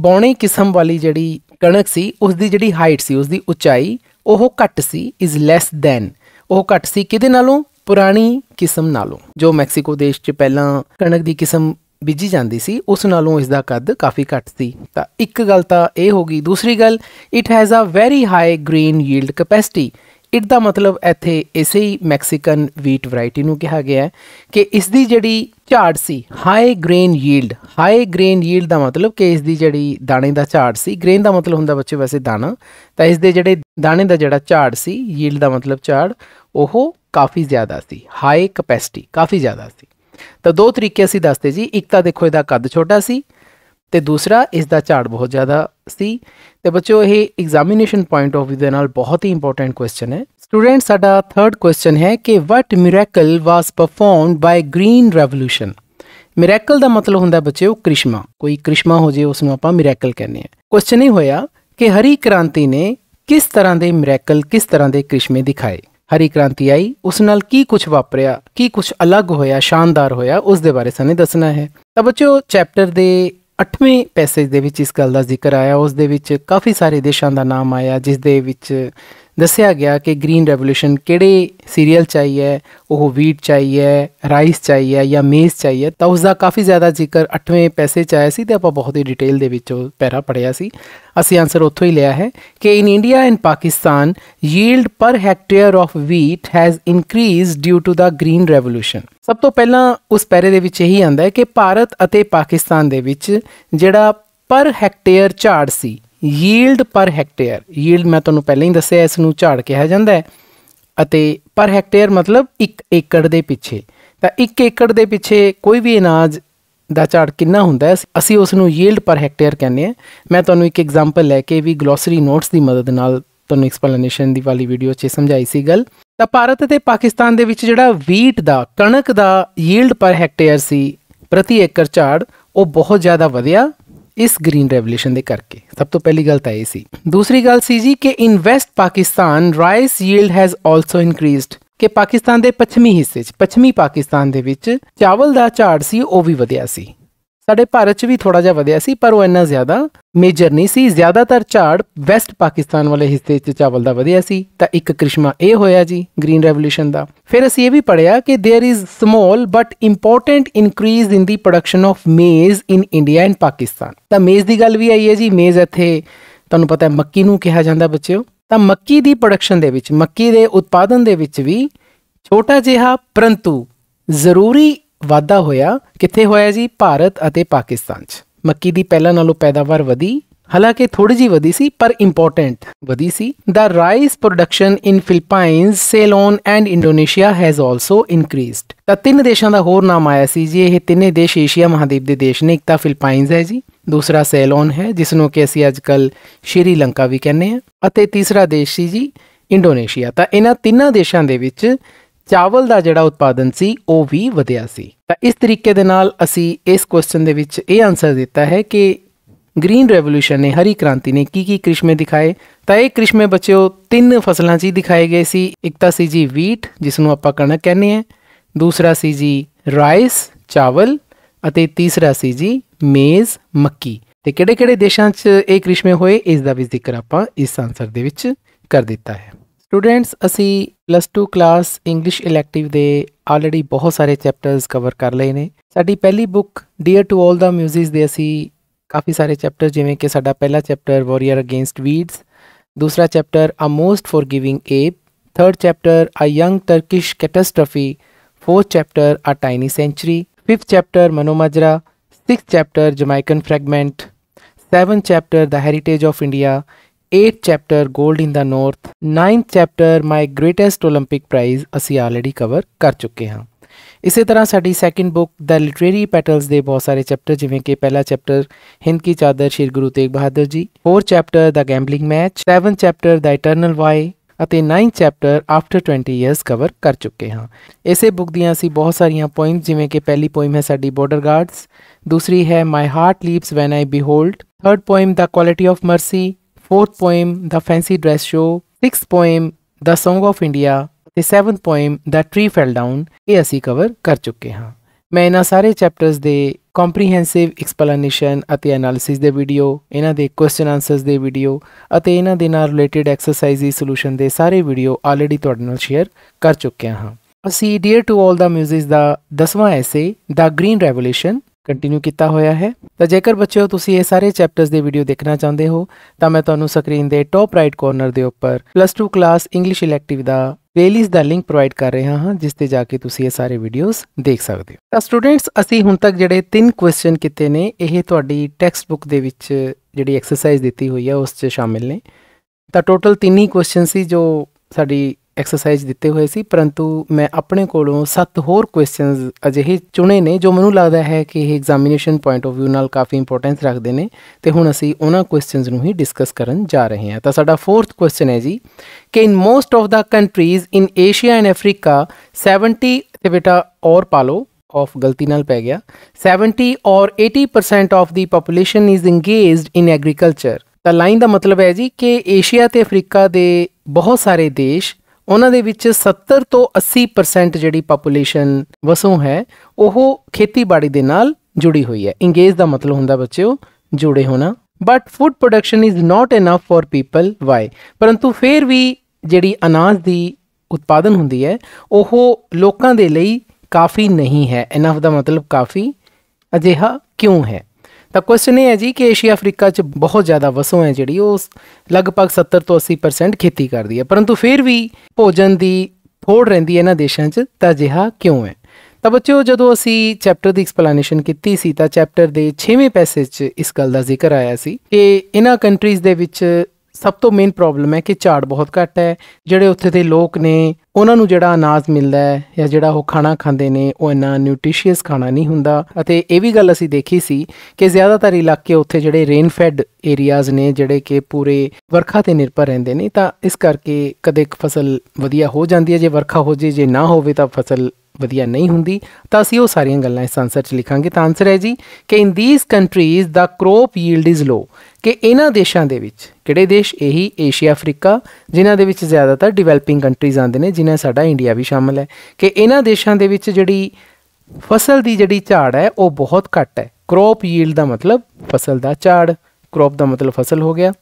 ਬੌਣੀ ਕਿਸਮ ਵਾਲੀ ਜਿਹੜੀ ਕਣਕ ਸੀ ਉਸ ਦੀ ਜਿਹੜੀ ਹਾਈਟ ਸੀ ਉਸ ਦੀ ਉਚਾਈ ਉਹ ਘੱਟ ਸੀ ਇਜ਼ ਲੈਸ ਥੈਨ ਉਹ ਘੱਟ ਸੀ ਕਿਹਦੇ ਨਾਲੋਂ ਪੁਰਾਣੀ ਕਿਸਮ ਨਾਲੋਂ ਜੋ ਮੈਕਸੀਕੋ ਦੇਸ਼ 'ਚ ਪਹਿਲਾਂ ਕਣਕ ਦੀ ਕਿਸਮ ਬਿਜੀ ਜਾਂਦੀ ਸੀ ਉਸ ਨਾਲੋਂ ਇਸ ਦਾ ਕੱਦ ਕਾਫੀ ਘੱਟ ਸੀ ਤਾਂ ਇੱਕ ਗੱਲ ਤਾਂ ਇਹ ਹੋ ਗਈ ਦੂਸਰੀ ਗੱਲ it has a very high grain yield capacity it ਦਾ ਮਤਲਬ ਇੱਥੇ ਇਸੇ ਹੀ ਮੈਕਸੀਕਨ ਵੀਟ ਵੈਰਾਈਟੀ ਨੂੰ ਕਿਹਾ ਗਿਆ ਹੈ ਕਿ ਇਸ ਦੀ ਜਿਹੜੀ ਝਾੜ ਸੀ high grain yield high grain yield ਦਾ ਮਤਲਬ ਕਿ ਇਸ ਦੀ ਜਿਹੜੀ ਦਾਣੇ ਦਾ ਝਾੜ ਸੀ ਗ੍ਰੇਨ ਦਾ ਮਤਲਬ ਹੁੰਦਾ ਬੱਚੇ ਵੈਸੇ ਦਾਣਾ ਤਾਂ ਇਸ ਦੇ ਜਿਹੜੇ ਦਾਣੇ ਦਾ ਜਿਹੜਾ ਝਾੜ ਸੀ ਯੀਲਡ ਦਾ ਮਤਲਬ ਝਾੜ ਉਹ ਕਾਫੀ ਜ਼ਿਆਦਾ ਸੀ ਹਾਈ ਕੈਪੈਸਿਟੀ ਕਾਫੀ ਜ਼ਿਆਦਾ ਸੀ ਤਾਂ ਦੋ ਤਰੀਕੇ ਅਸੀਂ ਦੱਸਦੇ ਜੀ ਇੱਕ ਤਾਂ ਦੇਖੋ ਇਹਦਾ ਕੱਦ ਛੋਟਾ ਸੀ ਤੇ ਦੂਸਰਾ ਇਸ ਦਾ ਝਾੜ ਬਹੁਤ ਜ਼ਿਆਦਾ ਸੀ ਤੇ ਬੱਚਿਓ ਇਹ ਐਗਜ਼ਾਮੀਨੇਸ਼ਨ ਪੁਆਇੰਟ ਆਫ View ਦੇ ਨਾਲ ਬਹੁਤ ਹੀ ਇੰਪੋਰਟੈਂਟ ਕੁਐਸਚਨ ਹੈ ਸਟੂਡੈਂਟ ਸਾਡਾ ਥਰਡ ਕੁਐਸਚਨ ਹੈ ਕਿ what miracle was performed by green revolution miracle ਦਾ ਮਤਲਬ ਹੁੰਦਾ ਬੱਚਿਓ ਕ੍ਰਿਸ਼ਮਾ ਕੋਈ ਕ੍ਰਿਸ਼ਮਾ ਹੋ ਜੇ ਉਸ ਨੂੰ ਆਪਾਂ ਮਿਰੇਕਲ ਕਹਿੰਦੇ ਆ ਕੁਐਸਚਨ ਇਹ ਹੋਇਆ ਕਿ ਹਰੀ ਕ੍ਰਾਂਤੀ ਨੇ ਕਿਸ ਤਰ੍ਹਾਂ ਦੇ ਮਿਰੇਕਲ ਕਿਸ ਤਰ੍ਹਾਂ ਦੇ ਕ੍ਰਿਸ਼ਮੇ ਦਿਖਾਏ ਹਰੀ ਕ੍ਰਾਂਤੀ ਆਈ ਉਸ ਨਾਲ ਕੀ ਕੁਝ ਵਾਪਰਿਆ ਕੀ ਕੁਝ ਅਲੱਗ ਹੋਇਆ ਸ਼ਾਨਦਾਰ ਹੋਇਆ ਉਸ ਦੇ ਬਾਰੇ ਸਾਨੂੰ ਦੱਸਣਾ ਹੈ ਤਾਂ ਬੱਚਿਓ ਚੈਪਟਰ ਦੇ 8ਵੇਂ ਪੈਸੇਜ ਦੇ ਵਿੱਚ ਇਸ ਗੱਲ ਦਾ ਜ਼ਿਕਰ ਆਇਆ ਉਸ ਦੇ ਵਿੱਚ ਕਾਫੀ ਸਾਰੇ ਦੇਸ਼ਾਂ ਦਾ ਨਾਮ ਆਇਆ ਜਿਸ ਦੇ ਵਿੱਚ ਦੱਸਿਆ ਗਿਆ ਕਿ ਗ੍ਰੀਨ ਰੈਵੋਲੂਸ਼ਨ ਕਿਹੜੇ ਸੀਰੀਅਲ ਚਾਹੀਏ ਉਹ ਵੀਟ ਚਾਹੀਏ ਰਾਈਸ ਚਾਹੀਏ ਜਾਂ ਮੇਜ਼ ਚਾਹੀਏ ਤਾਂ ਉਸ ਦਾ ਕਾਫੀ ਜ਼ਿਆਦਾ ਜ਼ਿਕਰ 8ਵੇਂ ਪੈਸੇ ਚ ਆਇਆ ਸੀ ਤੇ ਆਪਾਂ ਬਹੁਤ ਹੀ ਡਿਟੇਲ ਦੇ ਵਿੱਚ ਉਹ ਪੈਰਾ ਪੜਿਆ ਸੀ ਅਸੀਂ ਆਨਸਰ ਉੱਥੋਂ ਹੀ ਲਿਆ ਹੈ ਕਿ in India and Pakistan yield per hectare of wheat has increased due to the green revolution ਸਭ ਤੋਂ ਪਹਿਲਾਂ ਉਸ ਪੈਰੇ ਦੇ ਵਿੱਚ ਇਹੀ ਆਂਦਾ ਹੈ ਕਿ ਭਾਰਤ ਅਤੇ ਪਾਕਿਸਤਾਨ ਦੇ ਵਿੱਚ ਜਿਹੜਾ ਪਰ ਹੈਕਟੇਅਰ ਝਾੜ ਸੀ ਯੀਲਡ ਪਰ ਹੈਕਟੇਅਰ ਯੀਲਡ ਮੈਂ ਤੁਹਾਨੂੰ ਪਹਿਲਾਂ ਹੀ ਦੱਸਿਆ ਇਸ ਨੂੰ ਝਾੜ ਕਿਹਾ ਜਾਂਦਾ ਹੈ ਅਤੇ ਪਰ ਹੈਕਟੇਅਰ ਮਤਲਬ 1 ਏਕੜ ਦੇ ਪਿੱਛੇ ਤਾਂ 1 ਏਕੜ ਦੇ ਪਿੱਛੇ ਕੋਈ ਵੀ ਅਨਾਜ ਦਾ ਝਾੜ ਕਿੰਨਾ ਹੁੰਦਾ ਹੈ ਅਸੀਂ ਉਸ ਨੂੰ ਯੀਲਡ ਪਰ ਹੈਕਟੇਅਰ ਕਹਿੰਦੇ ਆ ਮੈਂ ਤੁਹਾਨੂੰ ਇੱਕ ਐਗਜ਼ਾਮਪਲ ਲੈ ਕੇ ਵੀ ਗਲੋਸਰੀ ਨੋਟਸ ਦੀ ਮਦਦ ਨਾਲ ਤੁਹਾਨੂੰ ਐਕਸਪਲੇਨੇਸ਼ਨ ਦੀ ਵਾਲੀ ਵੀਡੀਓ 'ਚ ਸਮਝਾਈ ਸੀ ਗੱਲ ਤਾਂ ਭਾਰਤ ਅਤੇ ਪਾਕਿਸਤਾਨ ਦੇ ਵਿੱਚ ਜਿਹੜਾ ਵੀਟ ਦਾ ਕਣਕ ਦਾ ਯੀਲਡ ਪਰ ਹੈਕਟੇਅਰ ਸੀ ਪ੍ਰਤੀ ਏਕੜ ਝਾੜ ਉਹ ਬਹੁਤ ਜ਼ਿਆਦਾ ਵਧਿਆ ਇਸ ਗ੍ਰੀਨ ਰੈਵੋਲੂਸ਼ਨ ਦੇ ਕਰਕੇ ਸਭ ਤੋਂ ਪਹਿਲੀ ਗੱਲ ਤਾਂ ਇਹ ਸੀ ਦੂਸਰੀ ਗੱਲ ਸੀ ਜੀ ਕਿ in west Pakistan rice yield has also increased ਕਿ ਪਾਕਿਸਤਾਨ ਦੇ ਪੱਛਮੀ ਹਿੱਸੇ 'ਚ ਪੱਛਮੀ ਪਾਕਿਸਤਾਨ ਦੇ ਵਿੱਚ ਚਾਵਲ ਦਾ ਝਾੜ ਸੀ ਉਹ ਵੀ ਵਧਿਆ ਸੀ ਸਾਡੇ ਭਾਰਤ 'ਚ ਵੀ ਥੋੜਾ ਜਿਹਾ ਵਧਿਆ ਸੀ ਪਰ ਉਹ ਇੰਨਾ ਜ਼ਿਆਦਾ ਮੇਜਰ ਨਹੀਂ ਸੀ ਜ਼ਿਆਦਾਤਰ ਝਾੜ ਵੈਸਟ ਪਾਕਿਸਤਾਨ ਵਾਲੇ ਹਿੱਸੇ 'ਚ ਚਾਵਲ ਦਾ ਵਧਿਆ ਸੀ ਤਾਂ ਇੱਕ ਕ੍ਰਿਸ਼ਮਾ ਇਹ ਹੋਇਆ ਜੀ ਗ੍ਰੀਨ ਰੈਵੋਲੂਸ਼ਨ ਦਾ ਫਿਰ ਅਸੀਂ ਇਹ ਵੀ ਪੜਿਆ ਕਿ there is small but important increase in the production of maize in India and Pakistan ਤਾਂ ਮੇਜ਼ ਦੀ ਗੱਲ ਵੀ ਆਈ ਹੈ ਜੀ ਮੇਜ਼ ਇੱਥੇ ਤੁਹਾਨੂੰ ਪਤਾ ਹੈ ਮੱਕੀ ਨੂੰ ਕਿਹਾ ਜਾਂਦਾ ਬੱਚਿਓ ਤਾਂ ਮੱਕੀ ਦੀ ਪ੍ਰੋਡਕਸ਼ਨ ਦੇ ਵਿੱਚ ਮੱਕੀ ਦੇ ਉਤਪਾਦਨ ਦੇ ਵਿੱਚ ਵੀ ਛੋਟਾ ਜਿਹਾ ਪਰੰਤੂ ਜ਼ਰੂਰੀ ਵਾਧਾ ਹੋਇਆ ਕਿੱਥੇ ਹੋਇਆ ਜੀ ਭਾਰਤ ਅਤੇ ਪਾਕਿਸਤਾਨ 'ਚ ਮੱਕੀ ਦੀ ਪਹਿਲਾਂ ਨਾਲੋਂ ਪੈਦਾਵਾਰ ਵਧੀ ਹਾਲਾਂਕਿ ਥੋੜੀ ਜੀ ਵਧੀ ਸੀ ਪਰ ਇੰਪੋਰਟੈਂਟ ਵਧੀ ਸੀ the rice production in Philippines Ceylon and Indonesia has also increased ਤਾਂ ਤਿੰਨ ਦੇਸ਼ਾਂ ਦਾ ਹੋਰ ਨਾਮ ਆਇਆ ਸੀ ਜੀ ਇਹ ਤਿੰਨੇ ਦੇਸ਼ ਏਸ਼ੀਆ ਮਹਾਦੀਪ ਦੇ ਦੇਸ਼ ਨੇ ਇੱਕ ਤਾਂ ਫਿਲੀਪਾਈਨਸ ਹੈ ਜੀ ਦੂਸਰਾ ਸੇਲੋਨ ਹੈ ਜਿਸ ਨੂੰ ਕਿ ਅਸੀਂ ਅੱਜਕੱਲ ਸ਼੍ਰੀਲੰਕਾ ਵੀ ਕਹਿੰਦੇ ਆ ਅਤੇ ਤੀਸਰਾ ਦੇਸ਼ ਸੀ ਜੀ ਇੰਡੋਨੇਸ਼ੀਆ ਤਾਂ ਇਹਨਾਂ ਤਿੰਨਾਂ ਦੇਸ਼ਾਂ ਦੇ ਵਿੱਚ ਚਾਵਲ ਦਾ ਜਿਹੜਾ ਉਤਪਾਦਨ ਸੀ ਉਹ ਵੀ ਵਧਿਆ ਸੀ ਤਾਂ ਇਸ ਤਰੀਕੇ ਦੇ ਨਾਲ ਅਸੀਂ ਇਸ ਕੁਐਸਚਨ ਦੇ ਵਿੱਚ ਇਹ ਆਨਸਰ ਦਿੱਤਾ ਹੈ ਕਿ ਗ੍ਰੀਨ ਰੈਵੋਲੂਸ਼ਨ ਨੇ ਹਰੀ ਕ੍ਰਾਂਤੀ ਨੇ ਕੀ ਕੀ ਕ੍ਰਿਸ਼ਮੇ ਦਿਖਾਏ ਤਾਂ ਇਹ ਕ੍ਰਿਸ਼ਮੇ ਬੱਚਿਓ ਤਿੰਨ ਫਸਲਾਂ 'ਚ ਦਿਖਾਏ ਗਏ ਸੀ ਇੱਕ ਤਾਂ ਸੀ ਜੀ ਵੀਟ ਜਿਸ ਨੂੰ ਆਪਾਂ ਕਣਕ ਕਹਿੰਦੇ ਆ ਦੂਸਰਾ ਸੀ ਜੀ ਰਾਈਸ ਚਾਵਲ ਅਤੇ ਤੀਸਰਾ ਸੀ ਜੀ ਮੇਜ਼ ਮੱਕੀ ਤੇ ਕਿਹੜੇ-ਕਿਹੜੇ ਦੇਸ਼ਾਂ 'ਚ ਇਹ ਕ੍ਰਿਸ਼ਮੇ ਹੋਏ ਇਸ ਦਾ ਵੀ ਜ਼ਿਕਰ ਆਪਾਂ ਇਸ ਆਨਸਰ ਦੇ ਵਿੱਚ ਕਰ ਦਿੱਤਾ ਹੈ स्टूडेंट्स असी plus two class English elective दे आलरेडी बहुत सारे चैप्टर्स कवर कर ले ने साड़ी पहली book dear to all the music दे असी काफ़ी सारे चैप्टर जिमें कि साडा पहला चैप्टर वॉरियर अगेंस्ट वीड्स दूसरा chapter a most forgiving ape third chapter a young Turkish catastrophe fourth chapter a tiny sanctuary fifth chapter Manomajra six chapter Jamaican fragment seven chapter the heritage of India 8th chapter Gold in the North, 9th chapter My Greatest Olympic Prize ਅਸੀਂ already cover ਕਰ ਚੁੱਕੇ ਹਾਂ ਇਸੇ ਤਰ੍ਹਾਂ ਸਾਡੀ second book the literary petals ਦੇ ਬਹੁਤ ਸਾਰੇ ਚੈਪਟਰ ਜਿਵੇਂ ਕਿ ਪਹਿਲਾ ਚੈਪਟਰ ਹਿੰਦ ਕੀ ਚਾਦਰ ਸ਼੍ਰੀ ਗੁਰੂ Tegh Bahadur ji 4 chapter the gambling match 7 chapter the eternal why ਅਤੇ 9 ਚੈਪਟਰ ਆਫਟਰ 20 ਇਅਰਸ ਕਵਰ ਕਰ ਚੁੱਕੇ ਹਾਂ ਇਸੇ ਬੁੱਕ ਦੀਆਂ ਅਸੀਂ ਬਹੁਤ ਸਾਰੀਆਂ ਪੋਇਮਸ ਜਿਵੇਂ ਕਿ ਪਹਿਲੀ ਪੋਇਮ ਹੈ ਸਾਡੀ ਬਾਰਡਰ ਗਾਰਡਸ ਦੂਸਰੀ ਹੈ my heart leaps when I behold third poem the quality of mercy fourth poem The Fancy Dress Show, sixth poem The Song of India, ਤੇ seventh poem The Tree Fell Down ਇਹ ਅਸੀਂ cover ਕਰ ਚੁੱਕੇ ਹਾਂ ਮੈਂ ਇਹਨਾਂ ਸਾਰੇ chapters ਦੇ ਕੰਪਰੀਹੈਂਸਿਵ ਐਕਸਪਲੇਨੇਸ਼ਨ ਅਤੇ ਐਨਾਲਿਸਿਸ ਦੇ ਵੀਡੀਓ ਇਹਨਾਂ ਦੇ ਕੁਐਸਚਨ ਆਨਸਰਸ ਦੇ ਵੀਡੀਓ ਅਤੇ ਇਹਨਾਂ ਦੇ ਨਾਲ ਰਿਲੇਟਡ ਐਕਸਰਸਾਈਜ਼ਸ ਸੋਲੂਸ਼ਨ ਦੇ ਸਾਰੇ ਵੀਡੀਓ ਆਲਰੇਡੀ ਤੁਹਾਡੇ ਨਾਲ ਸ਼ੇਅਰ ਕਰ ਚੁੱਕਿਆ ਹਾਂ ਅਸੀਂ ਡੀਅਰ ਟੂ 올 ਦਾ ਮਿਊਜ਼ਿਕ ਦਾ 10ਵਾਂ essay the green revolution continue ਕੀਤਾ ਹੋਇਆ ਹੈ ਤਾਂ ਜੇਕਰ ਬੱਚਿਓ ਤੁਸੀਂ ਇਹ ਸਾਰੇ ਚੈਪਟਰਸ ਦੇ ਵੀਡੀਓ ਦੇਖਣਾ ਚਾਹੁੰਦੇ ਹੋ ਤਾਂ ਮੈਂ ਤੁਹਾਨੂੰ ਸਕਰੀਨ ਦੇ ਟੌਪ ਰਾਈਟ ਕੋਰਨਰ ਦੇ ਉੱਪਰ ਪਲੱਸ 2 ਕਲਾਸ ਇੰਗਲਿਸ਼ ਇਲੈਕਟਿਵ ਦਾ ਪਲੇਲਿਸਟ ਦਾ ਲਿੰਕ ਪ੍ਰੋਵਾਈਡ ਕਰ ਰਿਹਾ ਹਾਂ ਜਿਸ ਤੇ ਜਾ ਕੇ ਤੁਸੀਂ ਇਹ ਸਾਰੇ ਵੀਡੀਓਜ਼ ਦੇਖ ਸਕਦੇ ਹੋ ਤਾਂ ਸਟੂਡੈਂਟਸ ਅਸੀਂ ਹੁਣ ਤੱਕ ਜਿਹੜੇ ਤਿੰਨ ਕੁਐਸਚਨ ਕੀਤੇ ਨੇ ਇਹ ਤੁਹਾਡੀ ਟੈਕਸਟ ਬੁੱਕ ਦੇ ਵਿੱਚ ਜਿਹੜੀ ਐਕਸਰਸਾਈਜ਼ ਦਿੱਤੀ ਹੋਈ ਹੈ ਉਸ 'ਚ ਸ਼ਾਮਿਲ ਨੇ ਤਾਂ ਟੋਟਲ ਤਿੰਨ ਹੀ ਕੁਐਸਚਨ ਸੀ ਜੋ ਸਾਡੀ ਐਕਸਰਸਾਈਜ਼ ਦਿੱਤੇ ਹੋਏ ਸੀ ਪਰੰਤੂ ਮੈਂ ਆਪਣੇ ਕੋਲੋਂ 7 ਹੋਰ ਕੁਐਸਚਨਸ ਅਜਿਹੇ ਚੁਣੇ ਨੇ ਜੋ ਮੈਨੂੰ ਲੱਗਦਾ ਹੈ ਕਿ ਇਹ ਐਗਜ਼ਾਮੀਨੇਸ਼ਨ ਪੁਆਇੰਟ ਆਫ View ਨਾਲ ਕਾਫੀ ਇੰਪੋਰਟੈਂਸ ਰੱਖਦੇ ਨੇ ਤੇ ਹੁਣ ਅਸੀਂ ਉਹਨਾਂ ਕੁਐਸਚਨਸ ਨੂੰ ਹੀ ਡਿਸਕਸ ਕਰਨ ਜਾ ਰਹੇ ਹਾਂ ਤਾਂ ਸਾਡਾ ਫੋਰਥ ਕੁਐਸਚਨ ਹੈ ਜੀ ਕਿ in most of the countries in Asia and Africa 70 ਤੇ ਬੇਟਾ ਔਰ ਪਾਲੋ ऑफ गलती नाल पै गया 70 और 80 percent of the population is engaged in agriculture ਤਾਂ ਲਾਈਨ ਦਾ ਮਤਲਬ ਹੈ ਜੀ ਕਿ ਏਸ਼ੀਆ ਤੇ ਅਫਰੀਕਾ ਦੇ ਬਹੁਤ ਸਾਰੇ ਦੇਸ਼ ਉਹਨਾਂ ਦੇ ਵਿੱਚ 70 ਤੋਂ 80% ਜਿਹੜੀ ਪੋਪੂਲੇਸ਼ਨ ਵਸੋਂ ਹੈ ਉਹ ਖੇਤੀਬਾੜੀ ਦੇ ਨਾਲ ਜੁੜੀ ਹੋਈ ਹੈ ਇੰਗੇਜ ਦਾ ਮਤਲਬ ਹੁੰਦਾ ਬੱਚਿਓ ਜੁੜੇ ਹੋਣਾ but food production is not enough for people why ਪਰੰਤੂ ਫੇਰ ਵੀ ਜਿਹੜੀ ਅਨਾਜ ਦੀ ਉਤਪਾਦਨ ਹੁੰਦੀ ਹੈ ਉਹ ਲੋਕਾਂ ਦੇ ਲਈ ਕਾਫੀ ਨਹੀਂ ਹੈ ਇਨਫ ਦਾ ਮਤਲਬ ਕਾਫੀ ਅਜਿਹਾ ਕਿਉਂ ਹੈ ਤਾਂ ਕੁਐਸਚਨ ਇਹ ਹੈ ਜੀ ਕਿ ਏਸ਼ੀਆ ਅਫਰੀਕਾ 'ਚ ਬਹੁਤ ਜ਼ਿਆਦਾ ਵਸੋਂ ਹੈ ਜਿਹੜੀ ਉਹ ਲਗਭਗ 70 ਤੋਂ 80% ਖੇਤੀ ਕਰਦੀ ਹੈ ਪਰੰਤੂ ਫਿਰ ਵੀ ਭੋਜਨ ਦੀ ਥੋੜ ਰਹਿੰਦੀ ਹੈ ਇਹਨਾਂ ਦੇਸ਼ਾਂ 'ਚ ਤਾਂ ਜਿਹਾ ਕਿਉਂ ਹੈ ਤਾਂ ਬੱਚਿਓ ਜਦੋਂ ਅਸੀਂ ਚੈਪਟਰ ਦੀ ਐਕਸਪਲੇਨੇਸ਼ਨ ਕੀਤੀ ਸੀ ਤਾਂ ਚੈਪਟਰ ਦੇ 6ਵੇਂ ਪੈਸੇਜ 'ਚ ਇਸ ਗੱਲ ਦਾ ਜ਼ਿਕਰ ਆਇਆ ਸੀ ਕਿ ਇਹਨਾਂ ਕੰਟਰੀਜ਼ ਦੇ ਵਿੱਚ ਸਭ ਤੋਂ ਮੇਨ ਪ੍ਰੋਬਲਮ ਹੈ ਕਿ ਝਾੜ ਬਹੁਤ ਘੱਟ ਹੈ ਜਿਹੜੇ ਉੱਥੇ ਦੇ ਲੋਕ ਨੇ ਉਹਨਾਂ ਨੂੰ ਜਿਹੜਾ ਅਨਾਜ ਮਿਲਦਾ ਹੈ ਜਾਂ ਜਿਹੜਾ ਉਹ ਖਾਣਾ ਖਾਂਦੇ ਨੇ ਉਹ ਇਨਾ ਨਿਊਟ੍ਰੀਸ਼ੀਅਸ ਖਾਣਾ ਨਹੀਂ ਹੁੰਦਾ ਅਤੇ ਇਹ ਵੀ ਗੱਲ ਅਸੀਂ ਦੇਖੀ ਸੀ ਕਿ ਜ਼ਿਆਦਾਤਰ ਇਲਾਕੇ ਉੱਥੇ ਜਿਹੜੇ ਰੇਨ ਫੈਡ ਏਰੀਆਜ਼ ਨੇ ਜਿਹੜੇ ਕਿ ਪੂਰੇ ਵਰਖਾ ਤੇ ਨਿਰਭਰ ਰਹਿੰਦੇ ਨੇ ਤਾਂ ਇਸ ਕਰਕੇ ਕਦੇ ਇੱਕ ਫਸਲ ਵਧੀਆ ਹੋ ਜਾਂਦੀ ਹੈ ਜੇ ਵਰਖਾ ਹੋ ਜੇ ਜੇ ਨਾ ਹੋਵੇ ਤਾਂ ਫਸਲ ਵਧੀਆ ਨਹੀਂ ਹੁੰਦੀ ਤਾਂ ਅਸੀਂ ਉਹ ਸਾਰੀਆਂ ਗੱਲਾਂ ਇਸ ਆਨਸਰ 'ਚ ਲਿਖਾਂਗੇ ਤਾਂ ਆਨਸਰ ਹੈ ਜੀ ਕਿ in these countries the crop yield is low ਕਿ ਇਹਨਾਂ ਦੇਸ਼ਾਂ ਦੇ ਵਿੱਚ ਕਿਹੜੇ ਦੇਸ਼ ਇਹੀ ਏਸ਼ੀਆ ਅਫਰੀਕਾ ਜਿਨ੍ਹਾਂ ਦੇ ਵਿੱਚ ਜ਼ਿਆਦਾਤਰ ਡਿਵੈਲਪਿੰਗ ਕੰਟਰੀਜ਼ ਆਉਂਦੇ ਨੇ ਜਿਨ੍ਹਾਂ ਸਾਡਾ ਇੰਡੀਆ ਵੀ ਸ਼ਾਮਲ ਹੈ ਕਿ ਇਹਨਾਂ ਦੇਸ਼ਾਂ ਦੇ ਵਿੱਚ ਜਿਹੜੀ ਫਸਲ ਦੀ ਜਿਹੜੀ ਝਾੜ ਹੈ ਉਹ ਬਹੁਤ ਘੱਟ ਹੈ ਕ੍ਰੋਪ ਯੀਲਡ ਦਾ ਮਤਲਬ ਫਸਲ ਦਾ ਝਾੜ ਕ੍ਰੋਪ ਦਾ ਮਤਲਬ ਫਸਲ ਹੋ ਗਿਆ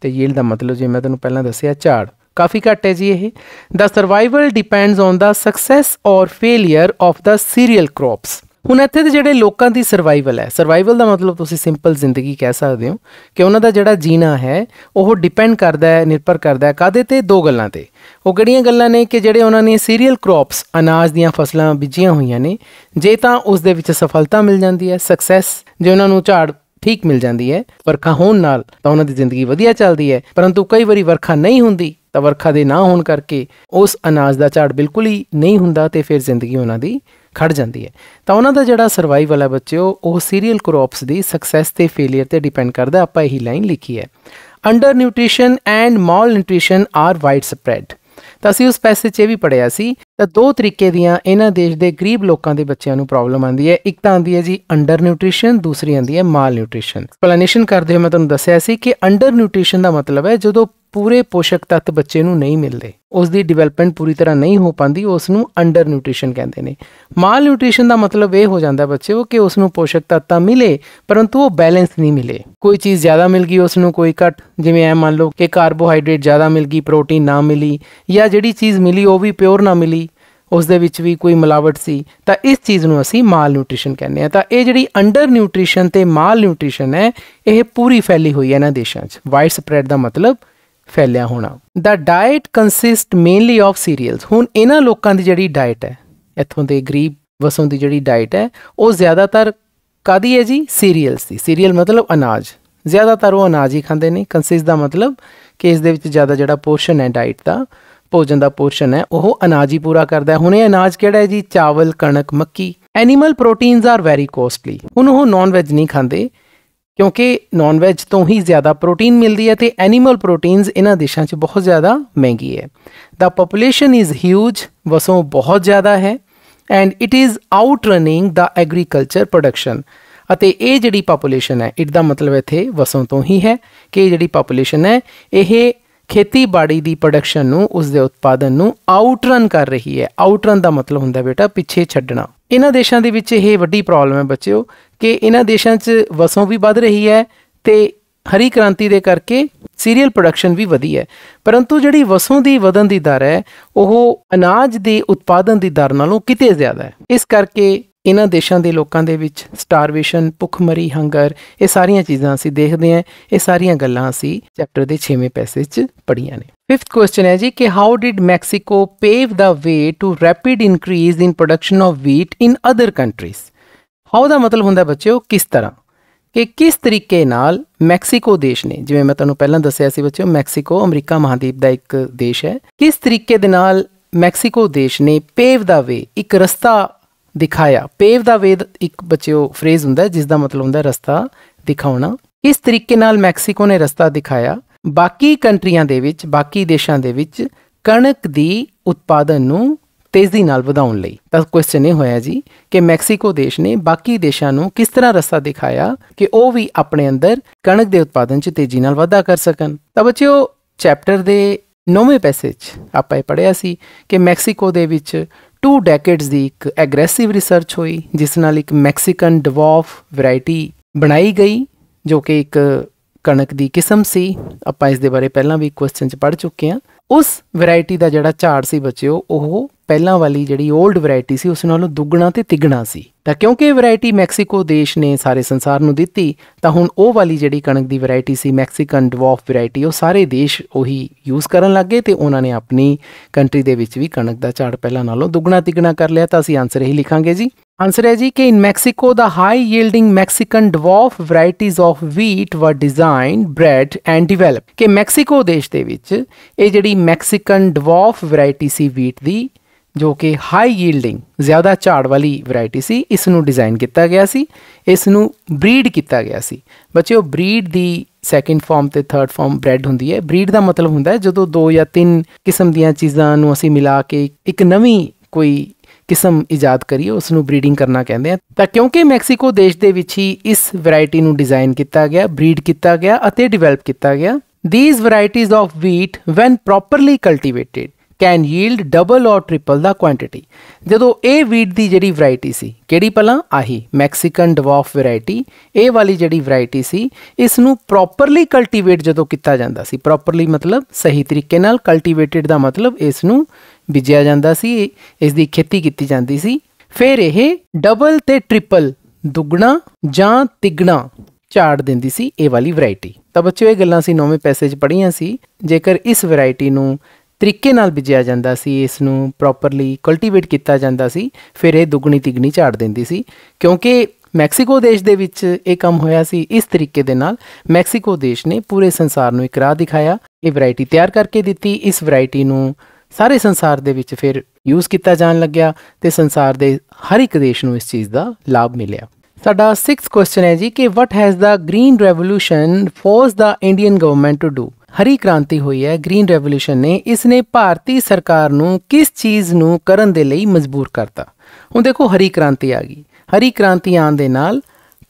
ਤੇ ਯੀਲਡ ਦਾ ਮਤਲਬ ਜੇ ਮੈਂ ਤੁਹਾਨੂੰ ਪਹਿਲਾਂ ਦੱਸਿਆ ਝਾੜ काफ़ी घट है जी ये the survival depends on the success or failure of the cereal crops ਹੁਣ ਇੱਥੇ ਦੇ ਜਿਹੜੇ ਲੋਕਾਂ ਦੀ ਸਰਵਾਈਵਲ ਹੈ ਸਰਵਾਈਵਲ ਦਾ ਮਤਲਬ ਤੁਸੀਂ ਸਿੰਪਲ ਜ਼ਿੰਦਗੀ ਕਹਿ ਸਕਦੇ ਹੋ ਕਿ ਉਹਨਾਂ ਦਾ ਜਿਹੜਾ ਜੀਣਾ ਹੈ ਉਹ ਡਿਪੈਂਡ ਕਰਦਾ ਹੈ ਨਿਰਭਰ ਕਰਦਾ ਹੈ ਕਾਦੇ ਤੇ ਦੋ ਗੱਲਾਂ ਤੇ ਉਹ ਕਿਹੜੀਆਂ ਗੱਲਾਂ ਨੇ ਕਿ ਜਿਹੜੇ ਉਹਨਾਂ ਨੇ ਸੀਰੀਅਲ ਕ੍ਰੌਪਸ ਅਨਾਜ ਦੀਆਂ ਫਸਲਾਂ ਬੀਜੀਆਂ ਹੋਈਆਂ ਨੇ ਜੇ ਤਾਂ ਉਸ ਦੇ ਵਿੱਚ ਸਫਲਤਾ ਮਿਲ ਜਾਂਦੀ ਹੈ ਸਕਸੈਸ ਜੇ ਉਹਨਾਂ ਨੂੰ ਝਾੜ ਠੀਕ ਮਿਲ ਜਾਂਦੀ ਹੈ ਵਰਖਾ ਹੋਣ ਨਾਲ ਤਾਂ ਉਹਨਾਂ ਦੀ ਜ਼ਿੰਦਗੀ ਵਧੀਆ ਚੱਲਦੀ ਹੈ ਪਰੰਤੂ ਕਈ ਵਾਰੀ ਵਰਖਾ ਨਹੀਂ ਹੁੰਦੀ ਤਾਂ ਵਰਖਾ ਦੇ ਨਾ ਹੋਣ ਕਰਕੇ ਉਸ ਅਨਾਜ ਦਾ ਝਾੜ ਬਿਲਕੁਲ ਹੀ ਨਹੀਂ ਹੁੰਦਾ ਤੇ ਫਿਰ ਜ਼ਿੰਦਗੀ ਉਹਨਾਂ ਦੀ ਖੜ ਜਾਂਦੀ ਹੈ ਤਾਂ ਉਹਨਾਂ ਦਾ ਜਿਹੜਾ ਸਰਵਾਈਵਲ ਹੈ ਬੱਚਿਓ ਉਹ ਸੀਰੀਅਲ ਕ੍ਰੌਪਸ ਦੀ ਸਕਸੈਸ ਤੇ ਫੇਲਿਅਰ ਤੇ ਡਿਪੈਂਡ ਕਰਦਾ ਆਪਾਂ ਇਹੀ ਲਾਈਨ ਲਿਖੀ ਹੈ undernutrition and malnutrition are widespread ਤਾਂ ਅਸੀਂ ਉਸ ਪੈਸੇ 'ਚ ਵੀ ਪੜਿਆ ਸੀ ਤਾਂ ਦੋ ਤਰੀਕੇ ਦੀਆਂ ਇਹਨਾਂ ਦੇਸ਼ ਦੇ ਗਰੀਬ ਲੋਕਾਂ ਦੇ ਬੱਚਿਆਂ ਨੂੰ ਪ੍ਰੋਬਲਮ ਆਉਂਦੀ ਹੈ ਇੱਕ ਤਾਂ ਆਉਂਦੀ ਹੈ ਜੀ ਅੰਡਰ ਨਿਊਟ੍ਰੀਸ਼ਨ ਦੂਸਰੀ ਆਉਂਦੀ ਹੈ ਮਾਲ ਨਿਊਟ੍ਰੀਸ਼ਨ ਐਕਸਪਲੇਨੇਸ਼ਨ ਕਰਦੇ ਹੋਏ ਮੈਂ ਤੁਹਾਨੂੰ ਦੱਸਿਆ ਸੀ ਕਿ ਅੰਡਰ ਨਿਊਟ੍ਰੀਸ਼ਨ ਦਾ ਮਤਲਬ ਹੈ ਜਦੋਂ ਪੂਰੇ ਪੋਸ਼ਕ ਤੱਤ ਬੱਚੇ ਨੂੰ ਨਹੀਂ ਮਿਲਦੇ ਉਸ ਦੀ ਡਿਵੈਲਪਮੈਂਟ ਪੂਰੀ ਤਰ੍ਹਾਂ ਨਹੀਂ ਹੋ ਪਾਉਂਦੀ ਉਸ ਨੂੰ ਅੰਡਰ ਨਿਊਟ੍ਰੀਸ਼ਨ ਕਹਿੰਦੇ ਨੇ ਮਾਲ ਨਿਊਟ੍ਰੀਸ਼ਨ ਦਾ ਮਤਲਬ ਇਹ ਹੋ ਜਾਂਦਾ ਬੱਚੇ ਉਹ ਕਿ ਉਸ ਨੂੰ ਪੋਸ਼ਕ ਤੱਤ ਤਾਂ ਮਿਲੇ ਪਰੰਤੂ ਉਹ ਬੈਲੈਂਸ ਨਹੀਂ ਮਿਲੇ ਕੋਈ ਚੀਜ਼ ਜ਼ਿਆਦਾ ਮਿਲ ਗਈ ਉਸ ਨੂੰ ਕੋਈ ਘੱਟ ਜਿਵੇਂ ਐ ਮੰਨ ਲਓ ਕਿ ਕਾਰਬੋਹਾਈਡਰੇਟ ਜ਼ਿਆਦਾ ਮਿਲ ਗਈ ਪ੍ਰੋਟੀਨ ਨਾ ਮਿਲੀ ਜਾਂ ਜਿਹੜੀ ਚੀਜ਼ ਮਿਲੀ ਉਹ ਵੀ ਪਿਓਰ ਨਾ ਮਿਲੀ ਉਸ ਦੇ ਵਿੱਚ ਵੀ ਕੋਈ ਮਿਲਾਵਟ ਸੀ ਤਾਂ ਇਸ ਚੀਜ਼ ਨੂੰ ਅਸੀਂ ਮਾਲ ਨਿਊਟ੍ਰੀਸ਼ਨ ਕਹਿੰਦੇ ਆ ਤਾਂ ਇਹ ਜਿਹੜੀ ਅੰਡਰ ਨਿਊਟ੍ਰੀਸ਼ਨ ਤੇ ਮਾਲ ਨਿਊਟ੍ਰੀਸ਼ਨ ਹੈ ਇਹ ਪੂਰੀ ਫੈਲੀ ਹੋਈ ਹੈ ਇਹਨਾਂ ਦੇਸ਼ਾਂ 'ਚ ਵਾਈਡ ਸਪਰੈਡ ਦਾ ਮਤਲਬ ਫੈਲਿਆ ਹੋਣਾ the diet consist mainly of cereals ਹੁਣ ਇਹਨਾਂ ਲੋਕਾਂ ਦੀ ਜਿਹੜੀ ਡਾਈਟ ਹੈ ਇੱਥੋਂ ਦੇ ਗਰੀਬ ਵਸੋਂ ਦੀ ਜਿਹੜੀ ਡਾਈਟ ਹੈ ਉਹ ਜ਼ਿਆਦਾਤਰ ਕਾਦੀ ਹੈ ਜੀ ਸੀਰੀਅਲਸ ਦੀ ਸੀਰੀਅਲ ਮਤਲਬ ਅਨਾਜ ਜ਼ਿਆਦਾਤਰ ਉਹ ਅਨਾਜ ਹੀ ਖਾਂਦੇ ਨੇ ਕੰਸਿਸ ਦਾ ਮਤਲਬ ਕਿ ਇਸ ਦੇ ਵਿੱਚ ਜ਼ਿਆਦਾ ਜਿਹੜਾ ਪੋਰਸ਼ਨ ਹੈ ਡਾਈਟ ਦਾ ਭੋਜਨ ਦਾ ਪੋਰਸ਼ਨ ਹੈ ਉਹ ਅਨਾਜ ਹੀ ਪੂਰਾ ਕਰਦਾ ਹੈ ਹੁਣ ਇਹ ਅਨਾਜ ਕਿਹੜਾ ਹੈ ਜੀ ਚਾਵਲ ਕਣਕ ਮੱਕੀ animal proteins are very costly ਹੁਣ ਉਹ ਨਾਨ ਵੈਜ ਨਹੀਂ ਖਾਂਦੇ ਕਿਉਂਕਿ ਨਾਨ ਵੈਜ ਤੋਂ ਹੀ ਜ਼ਿਆਦਾ ਪ੍ਰੋਟੀਨ ਮਿਲਦੀ ਹੈ ਤੇ ਐਨੀਮਲ ਪ੍ਰੋਟੀਨਸ ਇਹਨਾਂ ਦੇਸ਼ਾਂ 'ਚ ਬਹੁਤ ਜ਼ਿਆਦਾ ਮਹਿੰਗੀ ਹੈ ਦਾ ਪੋਪੂਲੇਸ਼ਨ ਇਜ਼ ਹਿਊਜ ਵਸੋਂ ਬਹੁਤ ਜ਼ਿਆਦਾ ਹੈ and it is outrunning the agriculture production ਅਤੇ ਇਹ ਜਿਹੜੀ ਪੋਪੂਲੇਸ਼ਨ ਹੈ ਇਟ ਦਾ ਮਤਲਬ ਇੱਥੇ ਵਸੋਂ ਤੋਂ ਹੀ ਹੈ ਕਿ ਜਿਹੜੀ ਪੋਪੂਲੇਸ਼ਨ ਹੈ ਇਹ ਖੇਤੀਬਾੜੀ ਦੀ ਪ੍ਰੋਡਕਸ਼ਨ ਨੂੰ ਉਸ ਦੇ ਉਤਪਾਦਨ ਨੂੰ ਆਊਟਰਨ ਕਰ ਰਹੀ ਹੈ ਆਊਟਰਨ ਦਾ ਮਤਲਬ ਹੁੰਦਾ ਬੇਟਾ ਪਿੱਛੇ ਛੱਡਣਾ ਇਹਨਾਂ ਦੇਸ਼ਾਂ ਦੇ ਵਿੱਚ ਇਹ ਵੱਡੀ ਪ੍ਰੋਬਲਮ ਹੈ ਬੱਚਿਓ ਕਿ ਇਹਨਾਂ ਦੇਸ਼ਾਂ 'ਚ ਵਸੋਂ ਵੀ ਵੱਧ ਰਹੀ ਹੈ ਤੇ ਹਰੀ ਕ੍ਰਾਂਤੀ ਦੇ ਕਰਕੇ ਸੀਰੀਅਲ ਪ੍ਰੋਡਕਸ਼ਨ ਵੀ ਵਧੀ ਹੈ ਪਰੰਤੂ ਜਿਹੜੀ ਵਸੋਂ ਦੀ ਵਧਣ ਦੀ ਦਰ ਹੈ ਉਹ ਅਨਾਜ ਦੇ ਉਤਪਾਦਨ ਦੀ ਦਰ ਨਾਲੋਂ ਕਿਤੇ ਜ਼ਿਆਦਾ ਹੈ ਇਸ ਕਰਕੇ ਇਹਨਾਂ ਦੇਸ਼ਾਂ ਦੇ ਲੋਕਾਂ ਦੇ ਵਿੱਚ ਸਟਾਰਵੇਸ਼ਨ ਭੁੱਖਮਰੀ ਹੰਗਰ ਇਹ ਸਾਰੀਆਂ ਚੀਜ਼ਾਂ ਅਸੀਂ ਦੇਖਦੇ ਹਾਂ ਇਹ ਸਾਰੀਆਂ ਗੱਲਾਂ ਅਸੀਂ ਚੈਪਟਰ ਦੇ 6ਵੇਂ ਪੈਸੇਜ 'ਚ ਪੜੀਆਂ ਨੇ ਫਿਫਥ ਕੁਐਸਚਨ ਹੈ ਜੀ ਕਿ how did Mexico pave the way to rapid increase in production of wheat in other countries how ਦਾ ਮਤਲਬ ਹੁੰਦਾ ਬੱਚਿਓ ਕਿਸ ਤਰ੍ਹਾਂ ਕਿ ਕਿਸ ਤਰੀਕੇ ਨਾਲ ਮੈਕਸੀਕੋ ਦੇਸ਼ ਨੇ ਜਿਵੇਂ ਮੈਂ ਤੁਹਾਨੂੰ ਪਹਿਲਾਂ ਦੱਸਿਆ ਸੀ ਬੱਚਿਓ ਮੈਕਸੀਕੋ ਅਮਰੀਕਾ ਮਹਾਦੀਪ ਦਾ ਇੱਕ ਦੇਸ਼ ਹੈ ਕਿਸ ਤਰੀਕੇ ਦੇ ਨਾਲ ਮੈਕਸੀਕੋ ਦੇਸ਼ ਨੇ ਪੇਵ ਦਾ ਵੇ ਇੱਕ ਰਸਤਾ ਦਿਖਾਇਆ ਪੇਵ ਦਾ ਵੇ ਇੱਕ ਬੱਚਿਓ ਫਰੇਜ਼ ਹੁੰਦਾ ਜਿਸ ਦਾ ਮਤਲਬ ਹੁੰਦਾ ਰਸਤਾ ਦਿਖਾਉਣਾ ਇਸ ਤਰੀਕੇ ਨਾਲ ਮੈਕਸੀਕੋ ਨੇ ਰਸਤਾ ਦਿਖਾਇਆ ਬਾਕੀ ਕੰਟਰੀਆਂ ਦੇ ਵਿੱਚ ਬਾਕੀ ਦੇਸ਼ਾਂ ਦੇ ਵਿੱਚ ਕਣਕ ਦੀ ਉਤਪਾਦਨ ਨੂੰ ਤੇਜ਼ੀ ਨਾਲ ਵਧਾਉਣ ਲਈ ਤਾਂ ਕੁਐਸਚਨ ਇਹ ਹੋਇਆ ਜੀ ਕਿ ਮੈਕਸੀਕੋ ਦੇਸ਼ ਨੇ ਬਾਕੀ ਦੇਸ਼ਾਂ ਨੂੰ ਕਿਸ ਤਰ੍ਹਾਂ ਰਸਤਾ ਦਿਖਾਇਆ ਕਿ ਉਹ ਵੀ ਆਪਣੇ ਅੰਦਰ ਕਣਕ ਦੇ ਉਤਪਾਦਨ 'ਚ ਤੇਜ਼ੀ ਨਾਲ ਵਾਧਾ ਕਰ ਸਕਣ ਤਾਂ ਬੱਚਿਓ ਚੈਪਟਰ ਦੇ ਨੌਵੇਂ ਪੈਸੇਜ ਆਪਾਂ ਇਹ ਪੜਿਆ ਸੀ ਕਿ ਮੈਕਸੀਕੋ ਦੇ ਵਿੱਚ 2 ਡੈਕੇਡਸ ਦੀ ਇੱਕ ਐਗਰੈਸਿਵ ਰਿਸਰਚ ਹੋਈ ਜਿਸ ਨਾਲ ਇੱਕ ਮੈਕਸੀਕਨ ਡਵਾਰਫ ਵੈਰਾਈਟੀ ਬਣਾਈ ਗਈ ਜੋ ਕਿ ਇੱਕ ਕਣਕ ਦੀ ਕਿਸਮ ਸੀ ਆਪਾਂ ਇਸ ਦੇ ਬਾਰੇ ਪਹਿਲਾਂ ਵੀ ਕੁਐਸਚਨ 'ਚ ਪੜ੍ਹ ਚੁੱਕੇ ਹਾਂ ਉਸ ਵੈਰਾਈਟੀ ਦਾ ਜਿਹੜਾ ਝਾੜ ਸੀ ਬੱਚਿਓ ਉਹ ਪਹਿਲਾਂ ਵਾਲੀ ਜਿਹੜੀ 올ਡ ਵੈਰਾਈਟੀ ਸੀ ਉਸ ਨਾਲੋਂ ਦੁੱਗਣਾ ਤੇ ਤਿੱਗਣਾ ਸੀ ਤਾਂ ਕਿਉਂਕਿ ਇਹ ਵੈਰਾਈਟੀ ਮੈਕਸੀਕੋ ਦੇਸ਼ ਨੇ ਸਾਰੇ ਸੰਸਾਰ ਨੂੰ ਦਿੱਤੀ ਤਾਂ ਹੁਣ ਉਹ ਵਾਲੀ ਜਿਹੜੀ ਕਣਕ ਦੀ ਵੈਰਾਈਟੀ ਸੀ ਮੈਕਸੀਕਨ ਡਵਾਰਫ ਵੈਰਾਈਟੀ ਉਹ ਸਾਰੇ ਦੇਸ਼ ਉਹੀ ਯੂਜ਼ ਕਰਨ ਲੱਗੇ ਤੇ ਉਹਨਾਂ ਨੇ ਆਪਣੀ ਕੰਟਰੀ ਦੇ ਵਿੱਚ ਵੀ ਕਣਕ ਦਾ ਝਾੜ ਪਹਿਲਾਂ ਨਾਲੋਂ ਦੁੱਗਣਾ ਤਿੱਗਣਾ ਕਰ ਲਿਆ ਤਾਂ ਅਸੀਂ ਆਨਸਰ ਹੀ ਲਿਖਾਂਗੇ ਜੀ ਆਨਸਰ ਹੈ ਜੀ ਕਿ in Mexico the high yielding Mexican dwarf varieties of wheat were designed bred and develop ਕਿ ਮੈਕਸੀਕੋ ਦੇਸ਼ ਦੇ ਵਿੱਚ ਇਹ ਜਿਹੜੀ ਮੈਕਸੀਕਨ ਡਵਾਰਫ ਵੈਰਾਈਟੀ ਸੀ ਵੀਟ ਦੀ ਜੋ ਕਿ ਹਾਈ ਯੀਲਡਿੰਗ ਜ਼ਿਆਦਾ ਝਾੜ ਵਾਲੀ ਵੈਰਾਈਟੀ ਸੀ ਇਸ ਨੂੰ ਡਿਜ਼ਾਈਨ ਕੀਤਾ ਗਿਆ ਸੀ ਇਸ ਨੂੰ ਬਰੀਡ ਕੀਤਾ ਗਿਆ ਸੀ ਬੱਚਿਓ ਬਰੀਡ ਦੀ ਸੈਕਿੰਡ ਫਾਰਮ ਤੇ ਥਰਡ ਫਾਰਮ ਬ੍ਰੈਡ ਹੁੰਦੀ ਹੈ ਬਰੀਡ ਦਾ ਮਤਲਬ ਹੁੰਦਾ ਹੈ ਜਦੋਂ ਦੋ ਜਾਂ ਤਿੰਨ ਕਿਸਮ ਦੀਆਂ ਚੀਜ਼ਾਂ ਨੂੰ ਅਸੀਂ ਮਿਲਾ ਕੇ ਇੱਕ ਨਵੀਂ ਕੋਈ ਕਿਸਮ ਇਜਾਦ ਕਰੀਏ ਉਸ ਨੂੰ ਬਰੀਡਿੰਗ ਕਰਨਾ ਕਹਿੰਦੇ ਆ ਤਾਂ ਕਿਉਂਕਿ ਮੈਕਸੀਕੋ ਦੇਸ਼ ਦੇ ਵਿੱਚ ਹੀ ਇਸ ਵੈਰਾਈਟੀ ਨੂੰ ਡਿਜ਼ਾਈਨ ਕੀਤਾ ਗਿਆ ਬਰੀਡ ਕੀਤਾ ਗਿਆ ਅਤੇ ਡਿਵੈਲਪ ਕੀਤਾ ਗਿਆ these varieties of wheat when properly cultivated can yield double और ट्रिपल द क्वांटिटी ਜਦੋਂ ਇਹ ਵੀਟ ਦੀ ਜਿਹੜੀ ਵੈਰਾਈਟੀ ਸੀ ਕਿਹੜੀ ਪਹਿਲਾਂ ਆਹੀ ਮੈਕਸੀਕਨ ਡਵਾਰਫ ਵੈਰਾਈਟੀ ਇਹ ਵਾਲੀ ਜਿਹੜੀ ਵੈਰਾਈਟੀ ਸੀ ਇਸ ਨੂੰ ਪ੍ਰੋਪਰਲੀ ਕਲਟੀਵੇਟ ਜਦੋਂ ਕੀਤਾ ਜਾਂਦਾ ਸੀ ਪ੍ਰੋਪਰਲੀ ਮਤਲਬ ਸਹੀ ਤਰੀਕੇ ਨਾਲ ਕਲਟੀਵੇਟਡ ਦਾ ਮਤਲਬ ਇਸ ਨੂੰ ਬੀਜਿਆ ਜਾਂਦਾ ਸੀ ਇਸ ਦੀ ਖੇਤੀ ਕੀਤੀ ਜਾਂਦੀ ਸੀ ਫਿਰ ਇਹ ਡਬਲ ਤੇ ਟ੍ਰਿਪਲ ਦੁੱਗਣਾ ਜਾਂ ਤਿਗਣਾ ਝਾੜ ਦਿੰਦੀ ਸੀ ਇਹ ਵਾਲੀ ਵੈਰਾਈਟੀ ਤਾਂ ਬੱਚਿਓ ਇਹ ਗੱਲਾਂ ਸੀ ਨੌਵੇਂ ਪੈਸੇਜ ਪੜ੍ਹੀਆਂ ਸੀ ਜੇਕਰ ਇਸ ਵੈਰਾਈਟੀ ਨੂੰ ਤਰੀਕੇ ਨਾਲ ਬੀਜਿਆ ਜਾਂਦਾ ਸੀ ਇਸ ਨੂੰ ਪ੍ਰੋਪਰਲੀ ਕਲਟੀਵੇਟ ਕੀਤਾ ਜਾਂਦਾ ਸੀ ਫਿਰ ਇਹ ਦੁੱਗਣੀ ਤਿਗਣੀ ਝਾੜ ਦਿੰਦੀ ਸੀ ਕਿਉਂਕਿ ਮੈਕਸੀਕੋ ਦੇਸ਼ ਦੇ ਵਿੱਚ ਇਹ ਕੰਮ ਹੋਇਆ ਸੀ ਇਸ ਤਰੀਕੇ ਦੇ ਨਾਲ ਮੈਕਸੀਕੋ ਦੇਸ਼ ਨੇ ਪੂਰੇ ਸੰਸਾਰ ਨੂੰ ਇੱਕ ਰਾਹ ਦਿਖਾਇਆ ਇਹ ਵੈਰਾਈਟੀ ਤਿਆਰ ਕਰਕੇ ਦਿੱਤੀ ਇਸ ਵੈਰਾਈਟੀ ਨੂੰ ਸਾਰੇ ਸੰਸਾਰ ਦੇ ਵਿੱਚ ਫਿਰ ਯੂਜ਼ ਕੀਤਾ ਜਾਣ ਲੱਗਿਆ ਤੇ ਸੰਸਾਰ ਦੇ ਹਰ ਇੱਕ ਦੇਸ਼ ਨੂੰ ਇਸ ਚੀਜ਼ ਦਾ ਲਾਭ ਮਿਲਿਆ ਸਾਡਾ 6th ਕੁਐਸਚਨ ਹੈ ਜੀ ਕਿ what has the green revolution force the Indian government to do ਹਰੀ ਕ੍ਰਾਂਤੀ ਹੋਈ ਹੈ ਗ੍ਰੀਨ ਰੈਵੋਲੂਸ਼ਨ ਨੇ ਇਸ ਨੇ ਭਾਰਤੀ ਸਰਕਾਰ ਨੂੰ ਕਿਸ ਚੀਜ਼ ਨੂੰ ਕਰਨ ਦੇ ਲਈ ਮਜਬੂਰ ਕਰਤਾ ਹੁਣ ਦੇਖੋ ਹਰੀ ਕ੍ਰਾਂਤੀ ਆ ਗਈ ਹਰੀ ਕ੍ਰਾਂਤੀ ਆਉਣ ਦੇ ਨਾਲ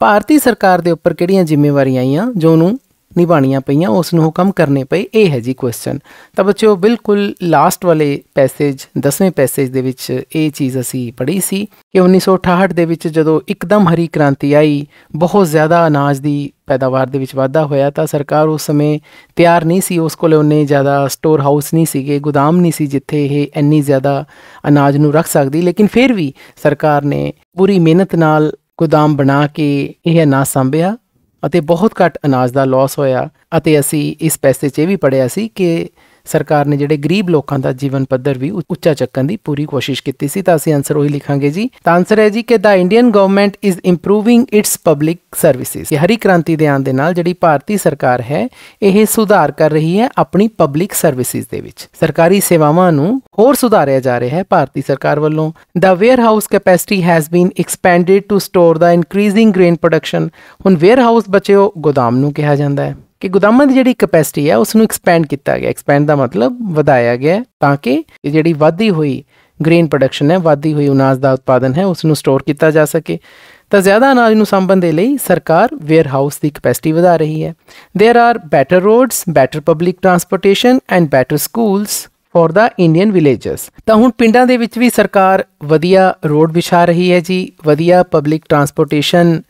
ਭਾਰਤੀ ਸਰਕਾਰ ਦੇ ਉੱਪਰ ਕਿਹੜੀਆਂ ਜ਼ਿੰਮੇਵਾਰੀਆਂ ਆਈਆਂ ਜੋ ਨੂੰ ਨਿਭਾਣੀਆਂ ਪਈਆਂ ਉਸ ਨੂੰ ਹੁਕਮ ਕਰਨੇ ਪਏ ਇਹ ਹੈ ਜੀ ਕੁਐਸਚਨ ਤਾਂ ਬੱਚਿਓ ਬਿਲਕੁਲ ਲਾਸਟ ਵਾਲੇ ਪੈਸੇਜ 10ਵੇਂ ਪੈਸੇਜ ਦੇ ਵਿੱਚ ਇਹ ਚੀਜ਼ ਅਸੀਂ ਪੜ੍ਹੀ ਸੀ ਕਿ 1968 ਦੇ ਵਿੱਚ ਜਦੋਂ ਇੱਕਦਮ ਹਰੀ ਕ੍ਰਾਂਤੀ ਆਈ ਬਹੁਤ ਜ਼ਿਆਦਾ ਅਨਾਜ ਦੀ ਪੈਦਾਵਾਰ ਦੇ ਵਿੱਚ ਵਾਧਾ ਹੋਇਆ ਤਾਂ ਸਰਕਾਰ ਉਸ ਸਮੇਂ ਤਿਆਰ ਨਹੀਂ ਸੀ ਉਸ ਕੋਲ ਉਹਨੇ ਜ਼ਿਆਦਾ ਸਟੋਰ ਹਾਊਸ ਨਹੀਂ ਸੀਗੇ ਗੋਦਾਮ ਨਹੀਂ ਸੀ ਜਿੱਥੇ ਇਹ ਇੰਨੀ ਜ਼ਿਆਦਾ ਅਨਾਜ ਨੂੰ ਰੱਖ ਸਕਦੀ ਲੇਕਿਨ ਫਿਰ ਵੀ ਸਰਕਾਰ ਨੇ ਪੂਰੀ ਮਿਹਨਤ ਨਾਲ ਗੋਦਾਮ ਬਣਾ ਕੇ ਇਹ ਨਾ ਸੰਭਿਆ ਅਤੇ ਬਹੁਤ ਘੱਟ ਅਨਾਜ ਦਾ ਲਾਸ ਹੋਇਆ ਅਤੇ ਅਸੀਂ ਇਸ ਪੈਸੇ 'ਚ ਇਹ ਵੀ ਪੜਿਆ ਸੀ ਕਿ ਸਰਕਾਰ ਨੇ ਜਿਹੜੇ ਗਰੀਬ ਲੋਕਾਂ ਦਾ ਜੀਵਨ ਪੱਧਰ ਵੀ ਉੱਚਾ ਚੱਕਣ ਦੀ ਪੂਰੀ ਕੋਸ਼ਿਸ਼ ਕੀਤੀ ਸੀ ਤਾਂ ਅਸੀਂ ਆਨਸਰ ਉਹੀ ਲਿਖਾਂਗੇ ਜੀ ਤਾਂ ਆਨਸਰ ਹੈ ਜੀ ਕਿ the Indian government is improving its public services ਇਹ ਹਰੀ ਕ੍ਰਾਂਤੀ ਦੇ ਆਉਣ ਦੇ ਨਾਲ ਜਿਹੜੀ ਭਾਰਤੀ ਸਰਕਾਰ ਹੈ ਇਹ ਸੁਧਾਰ ਕਰ ਰਹੀ ਹੈ ਆਪਣੀ ਪਬਲਿਕ ਸਰਵਿਸਿਜ਼ ਦੇ ਵਿੱਚ ਸਰਕਾਰੀ ਸੇਵਾਵਾਂ ਨੂੰ ਹੋਰ ਸੁਧਾਰਿਆ ਜਾ ਰਿਹਾ ਹੈ ਭਾਰਤੀ ਸਰਕਾਰ ਵੱਲੋਂ the warehouse capacity has been expanded to store the increasing grain production ਹੁਣ ਵੇਅਰ ਹਾਊਸ ਬਚਿਓ ਗੋਦਾਮ ਨੂੰ ਕਿਹਾ ਜਾਂਦਾ ਹੈ ਕਿ ਗੋਦਾਮਾਂ ਦੀ ਜਿਹੜੀ ਕਪੈਸਿਟੀ ਹੈ ਉਸ ਨੂੰ ਐਕਸਪੈਂਡ ਕੀਤਾ ਗਿਆ ਐਕਸਪੈਂਡ ਦਾ ਮਤਲਬ ਵਧਾਇਆ ਗਿਆ ਤਾਂ ਕਿ ਜਿਹੜੀ ਵਾਧੀ ਹੋਈ ਗ੍ਰੇਨ ਪ੍ਰੋਡਕਸ਼ਨ ਹੈ ਵਾਧੀ ਹੋਈ ਅਨਾਜ ਦਾ ਉਤਪਾਦਨ ਹੈ ਉਸ ਨੂੰ ਸਟੋਰ ਕੀਤਾ ਜਾ ਸਕੇ ਤਾਂ ਜ਼ਿਆਦਾ ਅਨਾਜ ਨੂੰ ਸੰਭਣ ਦੇ ਲਈ ਸਰਕਾਰ ਵੇਅਰ ਹਾਊਸ ਦੀ ਕਪੈਸਿਟੀ ਵਧਾ ਰਹੀ ਹੈ there are better roads better public transportation and better schools for the Indian villages ਤਾਂ ਹੁਣ ਪਿੰਡਾਂ ਦੇ ਵਿੱਚ ਵੀ ਸਰਕਾਰ ਵਧੀਆ ਰੋਡ ਵਿਛਾ ਰਹੀ ਹੈ ਜੀ ਵਧੀਆ ਪਬਲਿਕ ਟਰਾਂਸਪੋਰਟੇਸ਼ਨ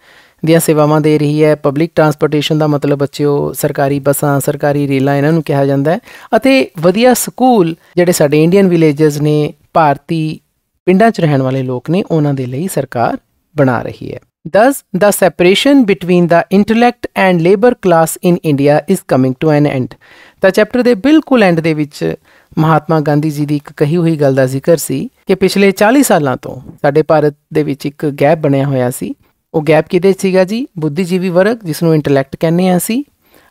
ਦੀਆਂ ਸੇਵਾਵਾਂ ਦੇ ਰਹੀ ਹੈ ਪਬਲਿਕ ਟਰਾਂਸਪੋਰਟੇਸ਼ਨ ਦਾ ਮਤਲਬ ਬੱਚਿਓ ਸਰਕਾਰੀ ਬੱਸਾਂ ਸਰਕਾਰੀ ਰੇਲਾਂ ਇਹਨਾਂ ਨੂੰ ਕਿਹਾ ਜਾਂਦਾ ਹੈ ਅਤੇ ਵਧੀਆ ਸਕੂਲ ਜਿਹੜੇ ਸਾਡੇ ਇੰਡੀਅਨ ਵਿਲੇजेस ਨੇ ਭਾਰਤੀ ਪਿੰਡਾਂ 'ਚ ਰਹਿਣ ਵਾਲੇ ਲੋਕ ਨੇ ਉਹਨਾਂ ਦੇ ਲਈ ਸਰਕਾਰ ਬਣਾ ਰਹੀ ਹੈ Thus, the separation between the intellect and labor class in India is coming to an end. ਤਾਂ ਚੈਪਟਰ ਦੇ ਬਿਲਕੁਲ ਐਂਡ ਦੇ ਵਿੱਚ ਮਹਾਤਮਾ ਗਾਂਧੀ ਜੀ ਦੀ ਇੱਕ ਕਹੀ ਹੋਈ ਗੱਲ ਦਾ ਜ਼ਿਕਰ ਸੀ ਕਿ ਪਿਛਲੇ 40 ਸਾਲਾਂ ਤੋਂ ਸਾਡੇ ਭਾਰਤ ਦੇ ਵਿੱਚ ਇੱਕ ਗੈਪ ਬਣਿਆ ਹੋਇਆ ਸੀ ਉਹ ਗੈਪ ਕਿਦੇ ਸੀਗਾ ਜੀ ਬੁੱਧੀਜੀਵੀ ਵਰਗ ਜਿਸ ਨੂੰ ਇੰਟੈਲੈਕਟ ਕਹਿੰਦੇ ਆ ਅਸੀਂ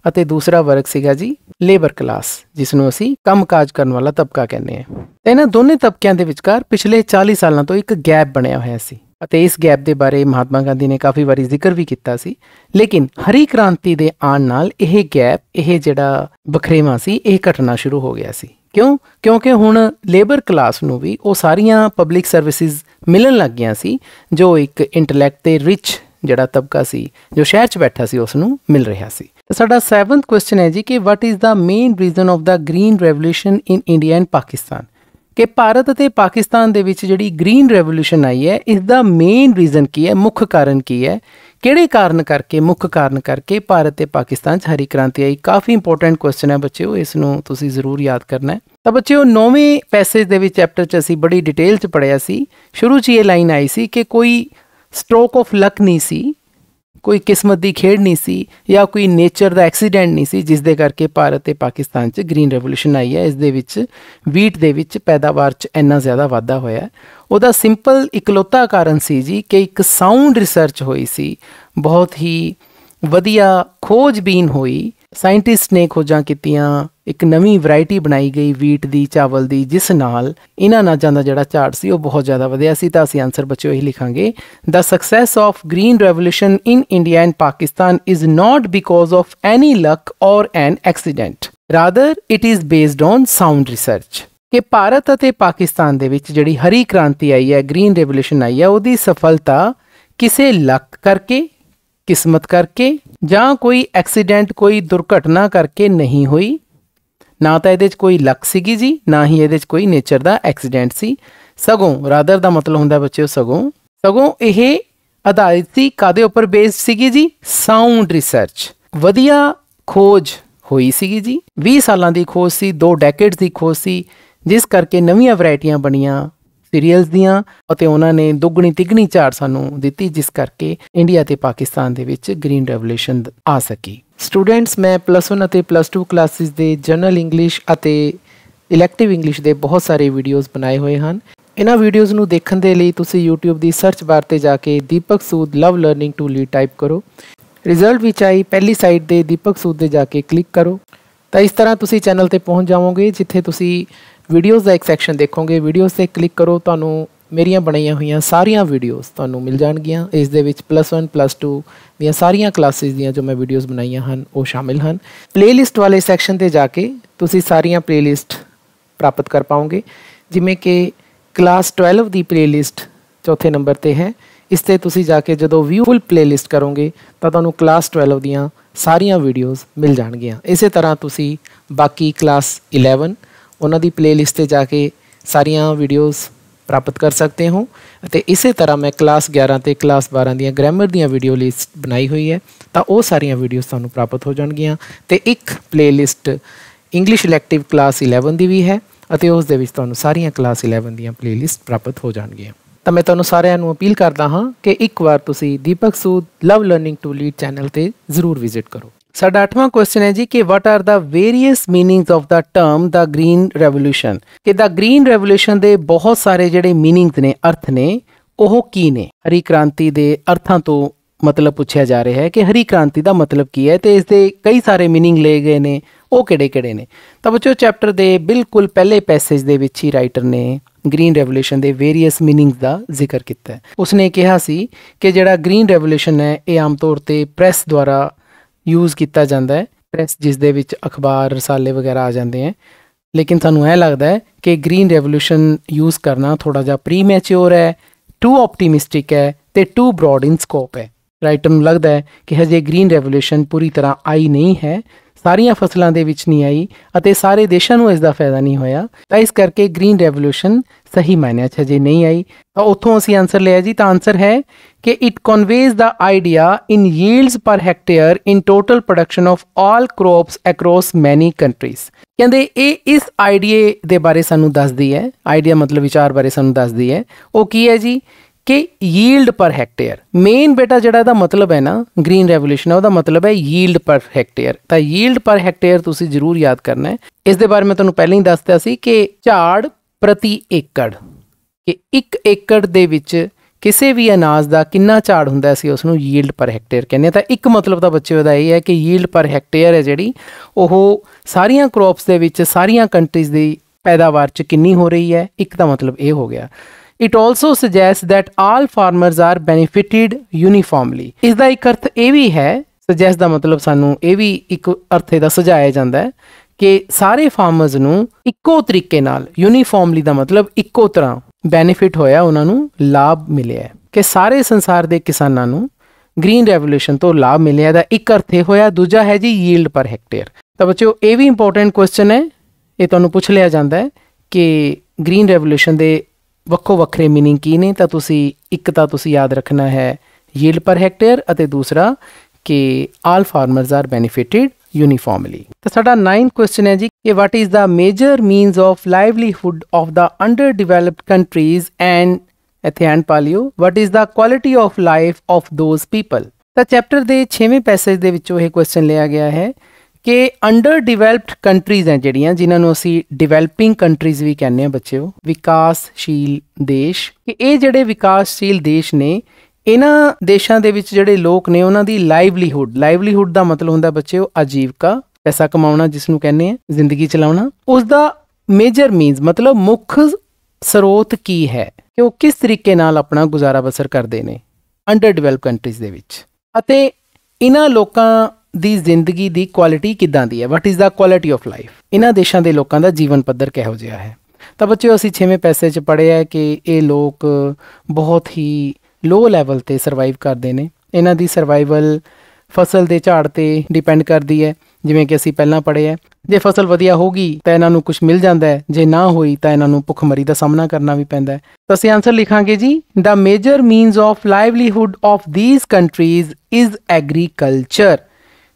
ਅਤੇ ਦੂਸਰਾ ਵਰਗ ਸੀਗਾ ਜੀ ਲੇਬਰ ਕਲਾਸ ਜਿਸ ਨੂੰ ਅਸੀਂ ਕੰਮਕਾਜ ਕਰਨ ਵਾਲਾ ਤਬਕਾ ਕਹਿੰਦੇ ਆ ਤੇ ਇਹਨਾਂ ਦੋਨੇ ਤਬਕਿਆਂ ਦੇ ਵਿਚਕਾਰ ਪਿਛਲੇ 40 ਸਾਲਾਂ ਤੋਂ ਇੱਕ ਗੈਪ ਬਣਿਆ ਹੋਇਆ ਸੀ ਅਤੇ ਇਸ ਗੈਪ ਦੇ ਬਾਰੇ ਮਹਾਤਮਾ ਗਾਂਧੀ ਨੇ ਕਾਫੀ ਵਾਰੀ ਜ਼ਿਕਰ ਵੀ ਕੀਤਾ ਸੀ ਲੇਕਿਨ ਹਰੀ ਕ੍ਰਾਂਤੀ ਦੇ ਆਉਣ ਨਾਲ ਇਹ ਗੈਪ ਇਹ ਜਿਹੜਾ ਬਖਰੇਵਾ ਸੀ ਇਹ ਘਟਣਾ ਸ਼ੁਰੂ ਹੋ ਗਿਆ ਸੀ ਕਿਉਂ ਕਿਉਂਕਿ ਹੁਣ ਲੇਬਰ ਕਲਾਸ ਨੂੰ ਵੀ ਉਹ ਸਾਰੀਆਂ ਪਬਲਿਕ ਸਰਵਿਸਿਜ਼ ਮਿਲਣ ਲੱਗ ਗਿਆ ਸੀ ਜੋ ਇੱਕ ਇੰਟੈਲੈਕਟ ਤੇ ਰਿਚ ਜਿਹੜਾ ਤਬਕਾ ਸੀ ਜੋ ਸ਼ਹਿਰ 'ਚ ਬੈਠਾ ਸੀ ਉਸ ਨੂੰ ਮਿਲ ਰਿਹਾ ਸੀ ਤੇ ਸਾਡਾ 7th ਕੁਐਸਚਨ ਹੈ ਜੀ ਕਿ what is the main reason of the green revolution in India and Pakistan ਕਿ ਭਾਰਤ ਤੇ ਪਾਕਿਸਤਾਨ ਦੇ ਵਿੱਚ ਜਿਹੜੀ ਗ੍ਰੀਨ ਰੈਵੋਲੂਸ਼ਨ ਆਈ ਹੈ ਇਸ ਦਾ ਮੇਨ ਰੀਜ਼ਨ ਕੀ ਹੈ ਮੁੱਖ ਕਾਰਨ ਕੀ ਹੈ ਕਿਹੜੇ ਕਾਰਨ ਕਰਕੇ ਮੁੱਖ ਕਾਰਨ ਕਰਕੇ ਭਾਰਤ ਤੇ ਪਾਕਿਸਤਾਨ 'ਚ ਹਰੀ ਕ੍ਰਾਂਤੀ ਆਈ ਕਾਫੀ ਇੰਪੋਰਟੈਂਟ ਕੁਐਸਚਨ ਹੈ ਬੱਚਿਓ ਇਸ ਨੂੰ ਤੁਸੀਂ ਜ਼ਰੂਰ ਯਾਦ ਕਰਨਾ ਹੈ ਤਾਂ ਬੱਚਿਓ 9ਵੇਂ ਪੈਸੇਜ ਦੇ ਵਿੱਚ ਚੈਪਟਰ 'ਚ ਅਸੀਂ ਬੜੀ ਡਿਟੇਲ 'ਚ ਪੜਿਆ ਸੀ ਸ਼ੁਰੂ 'ਚ ਇਹ ਲਾਈਨ ਆਈ ਸੀ ਕਿ ਕੋਈ ਸਟ੍ਰੋਕ ਆਫ ਲੱਕ ਨਹੀਂ ਸੀ ਕੋਈ ਕਿਸਮਤ ਦੀ ਖੇਡ ਨਹੀਂ ਸੀ ਜਾਂ ਕੋਈ ਨੇਚਰ ਦਾ ਐਕਸੀਡੈਂਟ ਨਹੀਂ ਸੀ ਜਿਸ ਦੇ ਕਰਕੇ ਭਾਰਤ ਤੇ ਪਾਕਿਸਤਾਨ 'ਚ ਗ੍ਰੀਨ ਰੈਵੋਲੂਸ਼ਨ ਆਈ ਹੈ ਇਸ ਦੇ ਵਿੱਚ ਵੀਟ ਦੇ ਵਿੱਚ ਪੈਦਾਵਾਰ 'ਚ ਇੰਨਾ ਜ਼ਿਆਦਾ ਵਾਧਾ ਹੋਇਆ ਉਹਦਾ ਸਿੰਪਲ ਇਕਲੌਤਾ ਕਾਰਨ ਸੀ ਜੀ ਕਿ ਇੱਕ ਸਾਊਂਡ ਰਿਸਰਚ ਹੋਈ ਸੀ ਬਹੁਤ ਹੀ ਵਧੀਆ ਖੋਜਬੀਨ ਹੋਈ ਸਾਇੰਟਿਸਟ ਨੇ ਖੋਜਾਂ ਕੀਤੀਆਂ ਇੱਕ ਨਵੀਂ ਵੈਰਾਈਟੀ ਬਣਾਈ ਗਈ ਵੀਟ ਦੀ ਚਾਵਲ ਦੀ ਜਿਸ ਨਾਲ ਇਹਨਾਂ ਨਾਜਾਂ ਦਾ ਜਿਹੜਾ ਝਾੜ ਸੀ ਉਹ ਬਹੁਤ ਜ਼ਿਆਦਾ ਵਧਿਆ ਸੀ ਤਾਂ ਅਸੀਂ ਆਨਸਰ ਬੱਚਿਓ ਹੀ ਲਿਖਾਂਗੇ the success of green revolution in India and Pakistan is not because of any luck or an accident rather it is based on sound research ਕਿ ਭਾਰਤ ਅਤੇ ਪਾਕਿਸਤਾਨ ਦੇ ਵਿੱਚ ਜਿਹੜੀ ਹਰੀ ਕ੍ਰਾਂਤੀ ਆਈ ਹੈ ਗ੍ਰੀਨ ਰੈਵੋਲੂਸ਼ਨ ਆਈ ਹੈ ਉਹਦੀ ਸਫਲਤਾ ਕਿਸੇ ਲੱਕ ਕਰਕੇ ਕਿਸਮਤ ਕਰਕੇ ਜਾਂ ਕੋਈ ਐਕਸੀਡੈਂਟ ਕੋਈ ਦੁਰਘਟਨਾ ਕਰਕੇ ਨਹੀਂ ਹੋਈ ਨਾ ਤਾਂ ਇਹਦੇ 'ਚ ਕੋਈ ਲੱਕ ਸੀਗੀ ਜੀ ਨਾ ਹੀ ਇਹਦੇ 'ਚ ਕੋਈ ਨੇਚਰ ਦਾ ਐਕਸੀਡੈਂਟ ਸੀ ਸਗੋਂ ਰਾਦਰ ਦਾ ਮਤਲਬ ਹੁੰਦਾ ਬੱਚਿਓ ਸਗੋਂ ਸਗੋਂ ਇਹ ਆਧਾਰਿਤ ਸੀ ਕਾਦੇ ਉੱਪਰ ਬੇਸਡ ਸੀਗੀ ਜੀ ਸਾਊਂਡ ਰਿਸਰਚ ਵਧੀਆ ਖੋਜ ਹੋਈ ਸੀਗੀ ਜੀ 20 ਸਾਲਾਂ ਦੀ ਖੋਜ ਸੀ 2 ਡੈਕੇਡਸ ਦੀ ਖੋਜ ਸੀ ਜਿਸ ਕਰਕੇ ਨਵੀਆਂ ਵੈਰਾਈਟੀਆਂ ਬਣੀਆਂ ਸੀਰੀਅਲਸ ਦੀਆਂ ਅਤੇ ਉਹਨਾਂ ਨੇ ਦੁੱਗਣੀ ਤਿਗਣੀ ਝਾੜ ਸਾਨੂੰ ਦਿੱਤੀ ਜਿਸ ਕਰਕੇ ਇੰਡੀਆ ਤੇ ਪਾਕਿਸਤਾਨ ਦੇ ਵਿੱਚ ਗ੍ਰੀਨ ਰੈਵੋਲੂਸ਼ਨ ਆ ਸਕੀ ਸਟੂਡੈਂਟਸ ਮੈਂ ਪਲੱਸ 1 ਅਤੇ ਪਲੱਸ 2 ਕਲਾਸਿਸ ਦੇ ਜਨਰਲ ਇੰਗਲਿਸ਼ ਅਤੇ ਇਲੈਕਟਿਵ ਇੰਗਲਿਸ਼ ਦੇ ਬਹੁਤ ਸਾਰੇ ਵੀਡੀਓਜ਼ ਬਣਾਏ ਹੋਏ ਹਨ ਇਹਨਾਂ ਵੀਡੀਓਜ਼ ਨੂੰ ਦੇਖਣ ਦੇ ਲਈ ਤੁਸੀਂ YouTube ਦੀ ਸਰਚ ਬਾਰ ਤੇ ਜਾ ਕੇ Deepak Sood love learning to lead type ਕਰੋ ਰਿਜ਼ਲਟ ਵਿੱਚ ਆਈ ਪਹਿਲੀ ਸਾਈਟ ਦੇ ਦੀਪਕ ਸੂਦ ਦੇ ਜਾ ਕੇ ਕਲਿੱਕ ਕਰੋ ਤਾਂ ਇਸ ਤਰ੍ਹਾਂ ਤੁਸੀਂ ਚੈਨਲ ਤੇ ਪਹੁੰਚ ਜਾਵੋਗੇ ਜਿੱਥੇ ਤੁਸੀਂ ਵੀਡੀਓਜ਼ ਦਾ ਇੱਕ ਸੈਕਸ਼ਨ ਦੇਖੋਗੇ ਵੀਡੀਓਜ਼ ਤੇ ਕਲਿੱਕ ਕਰੋ ਤੁਹਾਨੂੰ ਮੇਰੀਆਂ ਬਣਾਈਆਂ ਹੋਈਆਂ ਸਾਰੀਆਂ ਵੀਡੀਓਜ਼ ਤੁਹਾਨੂੰ ਮਿਲ ਜਾਣਗੀਆਂ ਇਸ ਦੇ ਵਿੱਚ +1 +2 ਦੀਆਂ ਸਾਰੀਆਂ ਕਲਾਸਿਸ ਦੀਆਂ ਜੋ ਮੈਂ ਵੀਡੀਓਜ਼ ਬਣਾਈਆਂ ਹਨ ਉਹ ਸ਼ਾਮਿਲ ਹਨ ਪਲੇਲਿਸਟ ਵਾਲੇ ਸੈਕਸ਼ਨ ਤੇ ਜਾ ਕੇ ਤੁਸੀਂ ਸਾਰੀਆਂ ਪਲੇਲਿਸਟ ਪ੍ਰਾਪਤ ਕਰ ਪਾਓਗੇ ਜਿਵੇਂ ਕਿ ਕਲਾਸ 12 ਦੀ ਪਲੇਲਿਸਟ ਚੌਥੇ ਨੰਬਰ ਤੇ ਹੈ ਇਸ ਤੇ ਤੁਸੀਂ ਜਾ ਕੇ ਜਦੋਂ ਵਿਊ ਫੁੱਲ ਪਲੇਲਿਸਟ ਕਰੋਗੇ ਤਾਂ ਤੁਹਾਨੂੰ ਕਲਾਸ 12 ਦੀਆਂ ਸਾਰੀਆਂ ਵੀਡੀਓਜ਼ ਮਿਲ ਜਾਣਗੀਆਂ ਇਸੇ ਤਰ੍ਹਾਂ ਤੁਸੀਂ ਬਾਕੀ ਕਲਾਸ 11 ਉਹਨਾਂ ਦੀ ਪਲੇਲਿਸਟ ਤੇ ਜਾ ਕੇ ਸਾਰੀਆਂ ਵੀਡੀਓਜ਼ ਪ੍ਰਾਪਤ ਕਰ ਸਕਦੇ ਹੋ ਅਤੇ ਇਸੇ ਤਰ੍ਹਾਂ ਮੈਂ ਕਲਾਸ 11 ਤੇ ਕਲਾਸ 12 ਦੀਆਂ ਗ੍ਰਾਮਰ ਦੀਆਂ ਵੀਡੀਓ ਲਿਸਟ ਬਣਾਈ ਹੋਈ ਹੈ ਤਾਂ ਉਹ ਸਾਰੀਆਂ ਵੀਡੀਓਜ਼ ਤੁਹਾਨੂੰ ਪ੍ਰਾਪਤ ਹੋ ਜਾਣਗੀਆਂ ਤੇ ਇੱਕ ਪਲੇਲਿਸਟ ਇੰਗਲਿਸ਼ ਇਲੈਕਟਿਵ ਕਲਾਸ 11 ਦੀ ਵੀ ਹੈ ਅਤੇ ਉਸ ਦੇ ਵਿੱਚ ਤੁਹਾਨੂੰ ਸਾਰੀਆਂ ਕਲਾਸ 11 ਦੀਆਂ ਪਲੇਲਿਸਟ ਪ੍ਰਾਪਤ ਹੋ ਜਾਣਗੀਆਂ ਤਾਂ ਮੈਂ ਤੁਹਾਨੂੰ ਸਾਰਿਆਂ ਨੂੰ ਅਪੀਲ ਕਰਦਾ ਹਾਂ ਕਿ ਇੱਕ ਵਾਰ ਤੁਸੀਂ Deepak Sood love learning to lead channel ਤੇ ਜ਼ਰੂਰ ਵਿਜ਼ਿਟ ਕਰੋ ਸਾਡਾ 8ਵਾਂ ਕੁਐਸਚਨ ਹੈ ਜੀ ਕਿ what are the various meanings of the term the green revolution ਕਿ ਦਾ ਗ੍ਰੀਨ ਰੈਵੋਲੂਸ਼ਨ ਦੇ ਬਹੁਤ ਸਾਰੇ ਜਿਹੜੇ मीनिंग्स ਨੇ ਅਰਥ ਨੇ ਉਹ ਕੀ ਨੇ ਹਰੀ ਕ੍ਰਾਂਤੀ ਦੇ ਅਰਥਾਂ ਤੋਂ ਮਤਲਬ ਪੁੱਛਿਆ ਜਾ ਰਿਹਾ ਹੈ ਕਿ ਹਰੀ ਕ੍ਰਾਂਤੀ ਦਾ ਮਤਲਬ ਕੀ ਹੈ ਤੇ ਇਸ ਦੇ ਕਈ ਸਾਰੇ मीनिंग ਲਏ ਗਏ ਨੇ ਉਹ ਕਿਹੜੇ-ਕਿਹੜੇ ਨੇ ਤਾਂ ਬੱਚੋ ਚੈਪਟਰ ਦੇ ਬਿਲਕੁਲ ਪਹਿਲੇ ਪੈਸੇਜ ਦੇ ਵਿੱਚ ਹੀ ਰਾਈਟਰ ਨੇ ਗ੍ਰੀਨ ਰੈਵੋਲੂਸ਼ਨ ਦੇ ਵੇਰੀਅਸ मीनिंग्स ਦਾ ਜ਼ਿਕਰ ਕੀਤਾ ਹੈ ਉਸਨੇ ਕਿਹਾ ਸੀ ਕਿ ਜਿਹੜਾ ਗ੍ਰੀਨ ਰੈਵੋਲੂਸ਼ਨ ਹੈ ਇਹ ਆਮ ਤੌਰ ਤੇ ਪ੍ਰੈਸ ਦੁਆਰਾ ਯੂਜ਼ ਕੀਤਾ ਜਾਂਦਾ ਹੈ ਪ੍ਰੈਸ ਜਿਸ ਦੇ ਵਿੱਚ ਅਖਬਾਰ ਰਸਾਲੇ ਵਗੈਰਾ ਆ ਜਾਂਦੇ ਹਨ ਲੇਕਿਨ ਤੁਹਾਨੂੰ ਇਹ ਲੱਗਦਾ ਹੈ ਕਿ ਗ੍ਰੀਨ ਰੈਵੋਲੂਸ਼ਨ ਯੂਜ਼ ਕਰਨਾ ਥੋੜਾ ਜਿਹਾ ਪ੍ਰੀਮੈਚੁਰ ਹੈ ਟੂ ਆਪਟੀਮਿਸਟਿਕ ਹੈ ਤੇ ਟੂ ਬ੍ਰੌਡ ਇਨ ਸਕੋਪ ਹੈ ਰਾਈਟ ਨੂੰ ਲੱਗਦਾ ਹੈ ਕਿ ਹਜੇ ਗ੍ਰੀਨ ਰੈਵੋਲੂਸ਼ਨ ਪੂਰੀ ਤਰ੍ਹਾਂ ਆਈ ਨਹੀਂ ਹੈ ਸਾਰੀਆਂ ਫਸਲਾਂ ਦੇ ਵਿੱਚ ਨਹੀਂ ਆਈ ਅਤੇ ਸਾਰੇ ਦੇਸ਼ਾਂ ਨੂੰ ਇਸ ਦਾ ਫਾਇਦਾ ਨਹੀਂ ਹੋਇਆ ਤਾਂ ਇਸ ਕਰਕੇ ਗ੍ਰੀਨ ਰੈਵੋਲੂਸ਼ਨ ਸਹੀ ਮਾਇਨੇ 'ਚ ਹਜੇ ਨਹੀਂ ਆਈ ਤਾਂ ਉੱਥੋਂ ਅਸੀਂ ਆਨਸਰ ਲਿਆ ਜੀ ਤਾਂ ਆਨਸਰ ਹੈ कि it conveys the idea in yields per hectare in total production of all crops across many countries ਕਹਿੰਦੇ ਇਹ ਇਸ ਆਈਡੀਆ ਦੇ ਬਾਰੇ ਸਾਨੂੰ ਦੱਸਦੀ ਹੈ ਆਈਡੀਆ ਮਤਲਬ ਵਿਚਾਰ ਬਾਰੇ ਸਾਨੂੰ ਦੱਸਦੀ ਹੈ ਉਹ ਕੀ ਹੈ ਜੀ ਕਿ ਯੀਲਡ ਪਰ ਹੈਕਟੇਅਰ ਮੇਨ ਬੇਟਾ ਜਿਹੜਾ ਇਹਦਾ ਮਤਲਬ ਹੈ ਨਾ ਗ੍ਰੀਨ ਰੈਵੋਲੂਸ਼ਨ ਉਹਦਾ ਮਤਲਬ ਹੈ ਯੀਲਡ ਪਰ ਹੈਕਟੇਅਰ ਤਾਂ ਯੀਲਡ ਪਰ ਹੈਕਟੇਅਰ ਤੁਸੀਂ ਜ਼ਰੂਰ ਯਾਦ ਕਰਨਾ ਹੈ ਇਸ ਦੇ ਬਾਰੇ ਮੈਂ ਤੁਹਾਨੂੰ ਪਹਿਲਾਂ ਹੀ ਦੱਸਤਾ ਸੀ ਕਿ ਝਾੜ ਪ੍ਰਤੀ ਏਕੜ ਕਿ 1 ਏਕੜ ਦੇ ਵਿੱਚ ਕਿਸੇ ਵੀ ਅਨਾਜ ਦਾ ਕਿੰਨਾ ਝਾੜ ਹੁੰਦਾ ਸੀ ਉਸ ਨੂੰ ਯੀਲਡ ਪਰ ਹੈਕਟੇਅਰ ਕਹਿੰਦੇ ਆ ਤਾਂ ਇੱਕ ਮਤਲਬ ਤਾਂ ਬੱਚੇ ਦਾ ਇਹ ਹੈ ਕਿ ਯੀਲਡ ਪਰ ਹੈਕਟੇਅਰ ਹੈ ਜਿਹੜੀ ਉਹ ਸਾਰੀਆਂ ਕ੍ਰੌਪਸ ਦੇ ਵਿੱਚ ਸਾਰੀਆਂ ਕੰਟਰੀਜ਼ ਦੀ ਪੈਦਾਵਾਰ 'ਚ ਕਿੰਨੀ ਹੋ ਰਹੀ ਹੈ ਇੱਕ ਤਾਂ ਮਤਲਬ ਇਹ ਹੋ ਗਿਆ it also suggest that all farmers are benefited uniformly ਇਸ ਦਾ ਇੱਕ ਅਰਥ ਇਹ ਵੀ ਹੈ ਸੁਜੈਸਟ ਦਾ ਮਤਲਬ ਸਾਨੂੰ ਇਹ ਵੀ ਇੱਕ ਅਰਥ ਇਹਦਾ ਸੁਝਾਇਆ ਜਾਂਦਾ ਹੈ ਕਿ ਸਾਰੇ ਫਾਰਮਰਸ ਨੂੰ ਇੱਕੋ ਤਰੀਕੇ ਨਾਲ ਯੂਨੀਫਾਰਮਲੀ ਦਾ ਮਤਲਬ ਇੱਕੋ ਤਰ੍ਹਾਂ ਬੈਨੀਫਿਟ ਹੋਇਆ ਉਹਨਾਂ ਨੂੰ ਲਾਭ ਮਿਲਿਆ ਕਿ ਸਾਰੇ ਸੰਸਾਰ ਦੇ ਕਿਸਾਨਾਂ ਨੂੰ ਗ੍ਰੀਨ ਰੈਵੋਲੂਸ਼ਨ ਤੋਂ ਲਾਭ ਮਿਲਿਆ ਦਾ ਇੱਕ ਅਰਥ ਇਹ ਹੋਇਆ ਦੂਜਾ ਹੈ ਜੀ ਯੀਲਡ ਪਰ ਹੈਕਟੇਅਰ ਤਾਂ ਬੱਚਿਓ ਇਹ ਵੀ ਇੰਪੋਰਟੈਂਟ ਕੁਐਸਚਨ ਹੈ ਇਹ ਤੁਹਾਨੂੰ ਪੁੱਛ ਲਿਆ ਜਾਂਦਾ ਹੈ ਕਿ ਗ੍ਰੀਨ ਰੈਵੋਲੂਸ਼ਨ ਦੇ ਵੱਖੋ ਵੱਖਰੇ मीनिंग ਕੀ ਨੇ ਤਾਂ ਤੁਸੀਂ ਇੱਕ ਤਾਂ ਤੁਸੀਂ ਯਾਦ ਰੱਖਣਾ ਹੈ ਯੀਲਡ ਪਰ ਹੈਕਟੇਅਰ ਅਤੇ ਦੂਸਰਾ ਕਿ all farmers are benefited uniformly ਤਾਂ ਸਾਡਾ 9th ਕੁਐਸਚਨ ਹੈ ਜੀ ਕਿ what is the major means of livelihood of the underdeveloped countries and ਇੱਥੇ ਐਂਡ ਪਾ ਲਿਓ what is the quality of life of those people ਤਾਂ ਚੈਪਟਰ ਦੇ 6ਵੇਂ ਪੈਸੇਜ ਦੇ ਵਿੱਚੋਂ ਇਹ ਕੁਐਸਚਨ ਲਿਆ ਗਿਆ ਹੈ ਕਿ ਅੰਡਰ ਡਿਵੈਲਪਡ ਕੰਟਰੀਜ਼ ਹੈ ਜਿਹੜੀਆਂ ਜਿਨ੍ਹਾਂ ਨੂੰ ਅਸੀਂ ਡਿਵੈਲਪਿੰਗ ਕੰਟਰੀਜ਼ ਵੀ ਕਹਿੰਦੇ ਆ ਬੱਚਿਓ ਵਿਕਾਸਸ਼ੀਲ ਦੇਸ਼ ਕਿ ਇਹ ਜਿਹੜੇ ਵਿਕਾਸਸ਼ੀਲ ਦੇਸ਼ ਨੇ ਇਹਨਾਂ ਦੇਸ਼ਾਂ ਦੇ ਵਿੱਚ ਜਿਹੜੇ ਲੋਕ ਨੇ ਉਹਨਾਂ ਦੀ ਲਾਈਵਲੀਹੂਡ ਲਾਈਵਲੀਹੂਡ ਦਾ ਮਤਲਬ ਹੁੰਦਾ ਬੱਚਿਓ ਆਜੀਵਕਾ ਪੈਸਾ ਕਮਾਉਣਾ ਜਿਸ ਨੂੰ ਕਹਿੰਦੇ ਆ ਜ਼ਿੰਦਗੀ ਚਲਾਉਣਾ ਉਸ ਦਾ ਮੇਜਰ ਮੀਨਸ ਮਤਲਬ ਮੁੱਖ ਸਰੋਤ ਕੀ ਹੈ ਕਿ ਉਹ ਕਿਸ ਤਰੀਕੇ ਨਾਲ ਆਪਣਾ ਗੁਜ਼ਾਰਾ ਬਸਰ ਕਰਦੇ ਨੇ ਅੰਡਰ ਡਿਵੈਲਪ ਕੰਟਰੀਜ਼ ਦੇ ਵਿੱਚ ਅਤੇ ਇਹਨਾਂ ਲੋਕਾਂ ਦੀ ਜ਼ਿੰਦਗੀ ਦੀ ਕੁਆਲਿਟੀ ਕਿਦਾਂ ਦੀ ਹੈ what is the quality of life ਇਹਨਾਂ ਦੇਸ਼ਾਂ ਦੇ ਲੋਕਾਂ ਦਾ ਜੀਵਨ ਪੱਧਰ ਕਿਹੋ ਜਿਹਾ ਹੈ ਤਾਂ ਬੱਚਿਓ ਅਸੀਂ 6ਵੇਂ ਪੈਸੇ 'ਚ ਪੜਿਆ ਹੈ ਕਿ ਇਹ ਲੋਕ ਬਹੁਤ ਹੀ ਲੋ ਲੈਵਲ ਤੇ ਸਰਵਾਈਵ ਕਰਦੇ ਨੇ ਇਹਨਾਂ ਦੀ ਸਰਵਾਈਵਲ ਫਸਲ ਦੇ ਝਾੜ ਤੇ ਡਿਪੈਂਡ ਕਰਦੀ ਹੈ ਜਿਵੇਂ ਕਿ ਅਸੀਂ ਪਹਿਲਾਂ ਪੜ੍ਹਿਆ ਜੇ ਫਸਲ ਵਧੀਆ ਹੋਗੀ ਤਾਂ ਇਹਨਾਂ ਨੂੰ ਕੁਝ ਮਿਲ ਜਾਂਦਾ ਹੈ ਜੇ ਨਾ ਹੋਈ ਤਾਂ ਇਹਨਾਂ ਨੂੰ ਭੁੱਖਮਰੀ ਦਾ ਸਾਹਮਣਾ ਕਰਨਾ ਵੀ ਪੈਂਦਾ ਹੈ ਤਾਂ ਅਸੀਂ ਆਨਸਰ ਲਿਖਾਂਗੇ ਜੀ the major means of livelihood of these countries is agriculture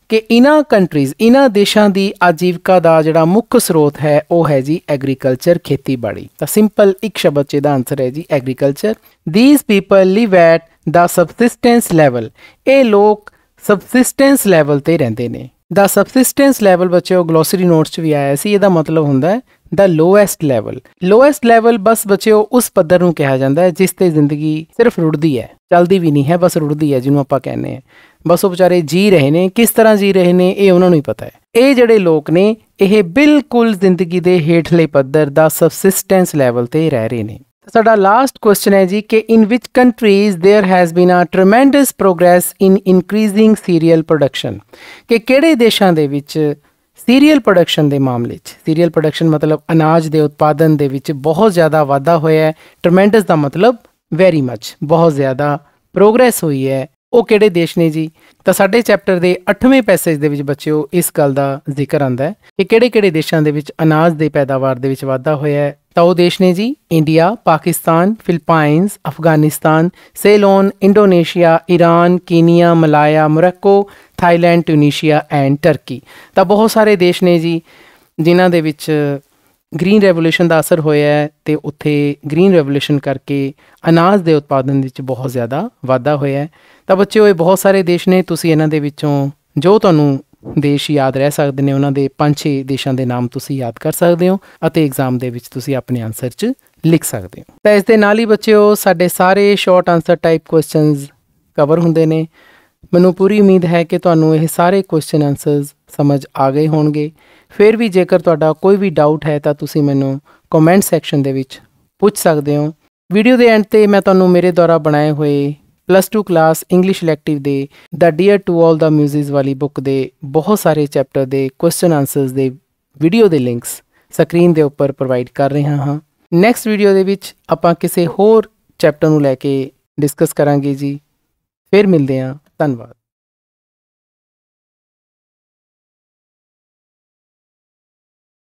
ਕਿ ਇਨ੍ਹਾਂ ਕੰਟਰੀਜ਼ ਇਨ੍ਹਾਂ ਦੇਸ਼ਾਂ ਦੀ ਆਜੀਵਿਕਾ ਦਾ ਜਿਹੜਾ ਮੁੱਖ ਸਰੋਤ ਹੈ ਉਹ ਹੈ ਜੀ ਐਗਰੀਕਲਚਰ ਖੇਤੀਬਾੜੀ ਤਾਂ ਸਿੰਪਲ ਇੱਕ ਸ਼ਬਦ 'ਚ ਇਹਦਾ ਆਨਸਰ ਹੈ ਜੀ agriculture these people live at the subsistence level ਇਹ ਲੋਕ ਸਬਸਿਸਟੈਂਸ ਲੈਵਲ ਤੇ ਰਹਿੰਦੇ ਨੇ ਦਾ ਸਬਸਿਸਟੈਂਸ ਲੈਵਲ ਬੱਚਿਓ ਗਲੋਸਰੀ ਨੋਟਸ 'ਚ ਵੀ ਆਇਆ ਸੀ ਇਹਦਾ ਮਤਲਬ ਹੁੰਦਾ ਹੈ the lowest level lowest level ਬਸ ਬਚਿਓ ਉਸ ਪੱਧਰ ਨੂੰ ਕਿਹਾ ਜਾਂਦਾ ਹੈ ਜਿਸ ਤੇ ਜ਼ਿੰਦਗੀ ਸਿਰਫ ਰੁੜਦੀ ਹੈ ਚੱਲਦੀ ਵੀ ਨਹੀਂ ਹੈ ਬਸ ਰੁੜਦੀ ਹੈ ਜਿਹਨੂੰ ਆਪਾਂ ਕਹਿੰਦੇ ਆ ਬਸ ਉਹ ਵਿਚਾਰੇ ਜੀ ਰਹੇ ਨੇ ਕਿਸ ਤਰ੍ਹਾਂ ਜੀ ਰਹੇ ਨੇ ਇਹ ਉਹਨਾਂ ਨੂੰ ਹੀ ਪਤਾ ਹੈ ਇਹ ਜਿਹੜੇ ਲੋਕ ਨੇ ਇਹ ਬਿਲਕੁਲ ਜ਼ਿੰਦਗੀ ਦੇ ਹੇਠਲੇ ਪੱਧਰ ਦਾ ਸਬਸਿਸਟੈਂਸ ਲੈਵਲ ਤੇ ਰਹਿ ਰਹੇ ਨੇ ਸਾਡਾ ਲਾਸਟ ਕੁਐਸਚਨ ਹੈ ਜੀ ਕਿ in which countries there has been a tremendous progress in increasing cereal production ਕਿ ਕਿਹੜੇ ਦੇਸ਼ਾਂ ਦੇ ਵਿੱਚ ਸੀਰੀਅਲ ਪ੍ਰੋਡਕਸ਼ਨ ਦੇ ਮਾਮਲੇ 'ਚ ਸੀਰੀਅਲ ਪ੍ਰੋਡਕਸ਼ਨ ਮਤਲਬ ਅਨਾਜ ਦੇ ਉਤਪਾਦਨ ਦੇ ਵਿੱਚ ਬਹੁਤ ਜ਼ਿਆਦਾ ਵਾਧਾ ਹੋਇਆ ਹੈ ਟ੍ਰਮੈਂਡਸ ਦਾ ਮਤਲਬ ਵੈਰੀ ਮੱਚ ਬਹੁਤ ਜ਼ਿਆਦਾ ਪ੍ਰੋਗਰੈਸ ਹੋਈ ਹੈ ਉਹ ਕਿਹੜੇ ਦੇਸ਼ ਨੇ ਜੀ ਤਾਂ ਸਾਡੇ ਚੈਪਟਰ ਦੇ 8ਵੇਂ ਪੈਸੇਜ ਦੇ ਵਿੱਚ ਬੱਚਿਓ ਇਸ ਗੱਲ ਦਾ ਜ਼ਿਕਰ ਆਂਦਾ ਹੈ ਕਿ ਕਿਹੜੇ-ਕਿਹੜੇ ਦੇਸ਼ਾਂ ਦੇ ਵਿੱਚ ਅਨਾਜ ਦੇ ਪੈਦਾਵਾਰ ਦੇ ਵਿੱਚ ਵਾਧਾ ਹੋਇਆ ਹੈ ਤਾਂ ਉਹ ਦੇਸ਼ ਨੇ ਜੀ India, Pakistan, Philippines, Afghanistan, Ceylon, Indonesia, Iran, Kenya, Malaya, Morocco, Thailand Tunisia and Turkey ਤਾਂ ਬਹੁਤ ਸਾਰੇ ਦੇਸ਼ ਨੇ ਜੀ ਜਿਨ੍ਹਾਂ ਦੇ ਵਿੱਚ ਗ੍ਰੀਨ ਰੈਵੋਲੂਸ਼ਨ ਦਾ ਅਸਰ ਹੋਇਆ ਹੈ ਤੇ ਉੱਥੇ ਗ੍ਰੀਨ ਰੈਵੋਲੂਸ਼ਨ ਕਰਕੇ ਅਨਾਜ ਦੇ ਉਤਪਾਦਨ ਵਿੱਚ ਬਹੁਤ ਜ਼ਿਆਦਾ ਵਾਧਾ ਹੋਇਆ ਹੈ ਤਾਂ ਬੱਚਿਓ ਇਹ ਬਹੁਤ ਸਾਰੇ ਦੇਸ਼ ਨੇ ਤੁਸੀਂ ਇਹਨਾਂ ਦੇ ਵਿੱਚੋਂ ਜੋ ਤੁਹਾਨੂੰ ਦੇਸ਼ ਯਾਦ ਰਹਿ ਸਕਦੇ ਨੇ ਉਹਨਾਂ ਦੇ ਪੰਜ ਛੇ ਦੇਸ਼ਾਂ ਦੇ ਨਾਮ ਤੁਸੀਂ ਯਾਦ ਕਰ ਸਕਦੇ ਹੋ ਅਤੇ ਐਗਜ਼ਾਮ ਦੇ ਵਿੱਚ ਤੁਸੀਂ ਆਪਣੇ ਆਨਸਰ 'ਚ ਲਿਖ ਸਕਦੇ ਹੋ ਤਾਂ ਇਸ ਦੇ ਨਾਲ ਹੀ ਬੱਚਿਓ ਸਾਡੇ ਸਾਰੇ short answer type questions cover ਹੁੰਦੇ ਨੇ ਮੈਨੂੰ ਪੂਰੀ ਉਮੀਦ ਹੈ ਕਿ ਤੁਹਾਨੂੰ ਇਹ ਸਾਰੇ ਕੁਐਸਚਨ ਆਨਸਰਸ ਸਮਝ ਆ ਗਏ ਹੋਣਗੇ ਫਿਰ ਵੀ ਜੇਕਰ ਤੁਹਾਡਾ ਕੋਈ ਵੀ ਡਾਊਟ ਹੈ ਤਾਂ ਤੁਸੀਂ ਮੈਨੂੰ ਕਮੈਂਟ ਸੈਕਸ਼ਨ ਦੇ ਵਿੱਚ ਪੁੱਛ ਸਕਦੇ ਹੋ ਵੀਡੀਓ ਦੇ ਐਂਡ ਤੇ ਮੈਂ ਤੁਹਾਨੂੰ ਮੇਰੇ ਦੁਆਰਾ ਬਣਾਏ ਹੋਏ ਪਲੱਸ 2 ਕਲਾਸ ਇੰਗਲਿਸ਼ ਇਲੈਕਟਿਵ ਦੇ ਦਾ ਡੀਅਰ ਟੂ ਆਲ ਦਾ ਮਿਊਜ਼ਿਸ ਵਾਲੀ ਬੁੱਕ ਦੇ ਬਹੁਤ ਸਾਰੇ ਚੈਪਟਰ ਦੇ ਕੁਐਸਚਨ ਆਨਸਰਸ ਦੇ ਵੀਡੀਓ ਦੇ ਲਿੰਕਸ ਸਕਰੀਨ ਦੇ ਉੱਪਰ ਪ੍ਰੋਵਾਈਡ ਕਰ ਰਿਹਾ ਹਾਂ ਨੈਕਸਟ ਵੀਡੀਓ ਦੇ ਵਿੱਚ ਆਪਾਂ ਕਿਸੇ ਹੋਰ ਚੈਪਟਰ ਨੂੰ ਲੈ ਕੇ ਡਿਸਕਸ ਕਰਾਂਗੇ ਜੀ ਫਿਰ ਮਿਲਦੇ ਹਾਂ ਧੰਨਵਾਦ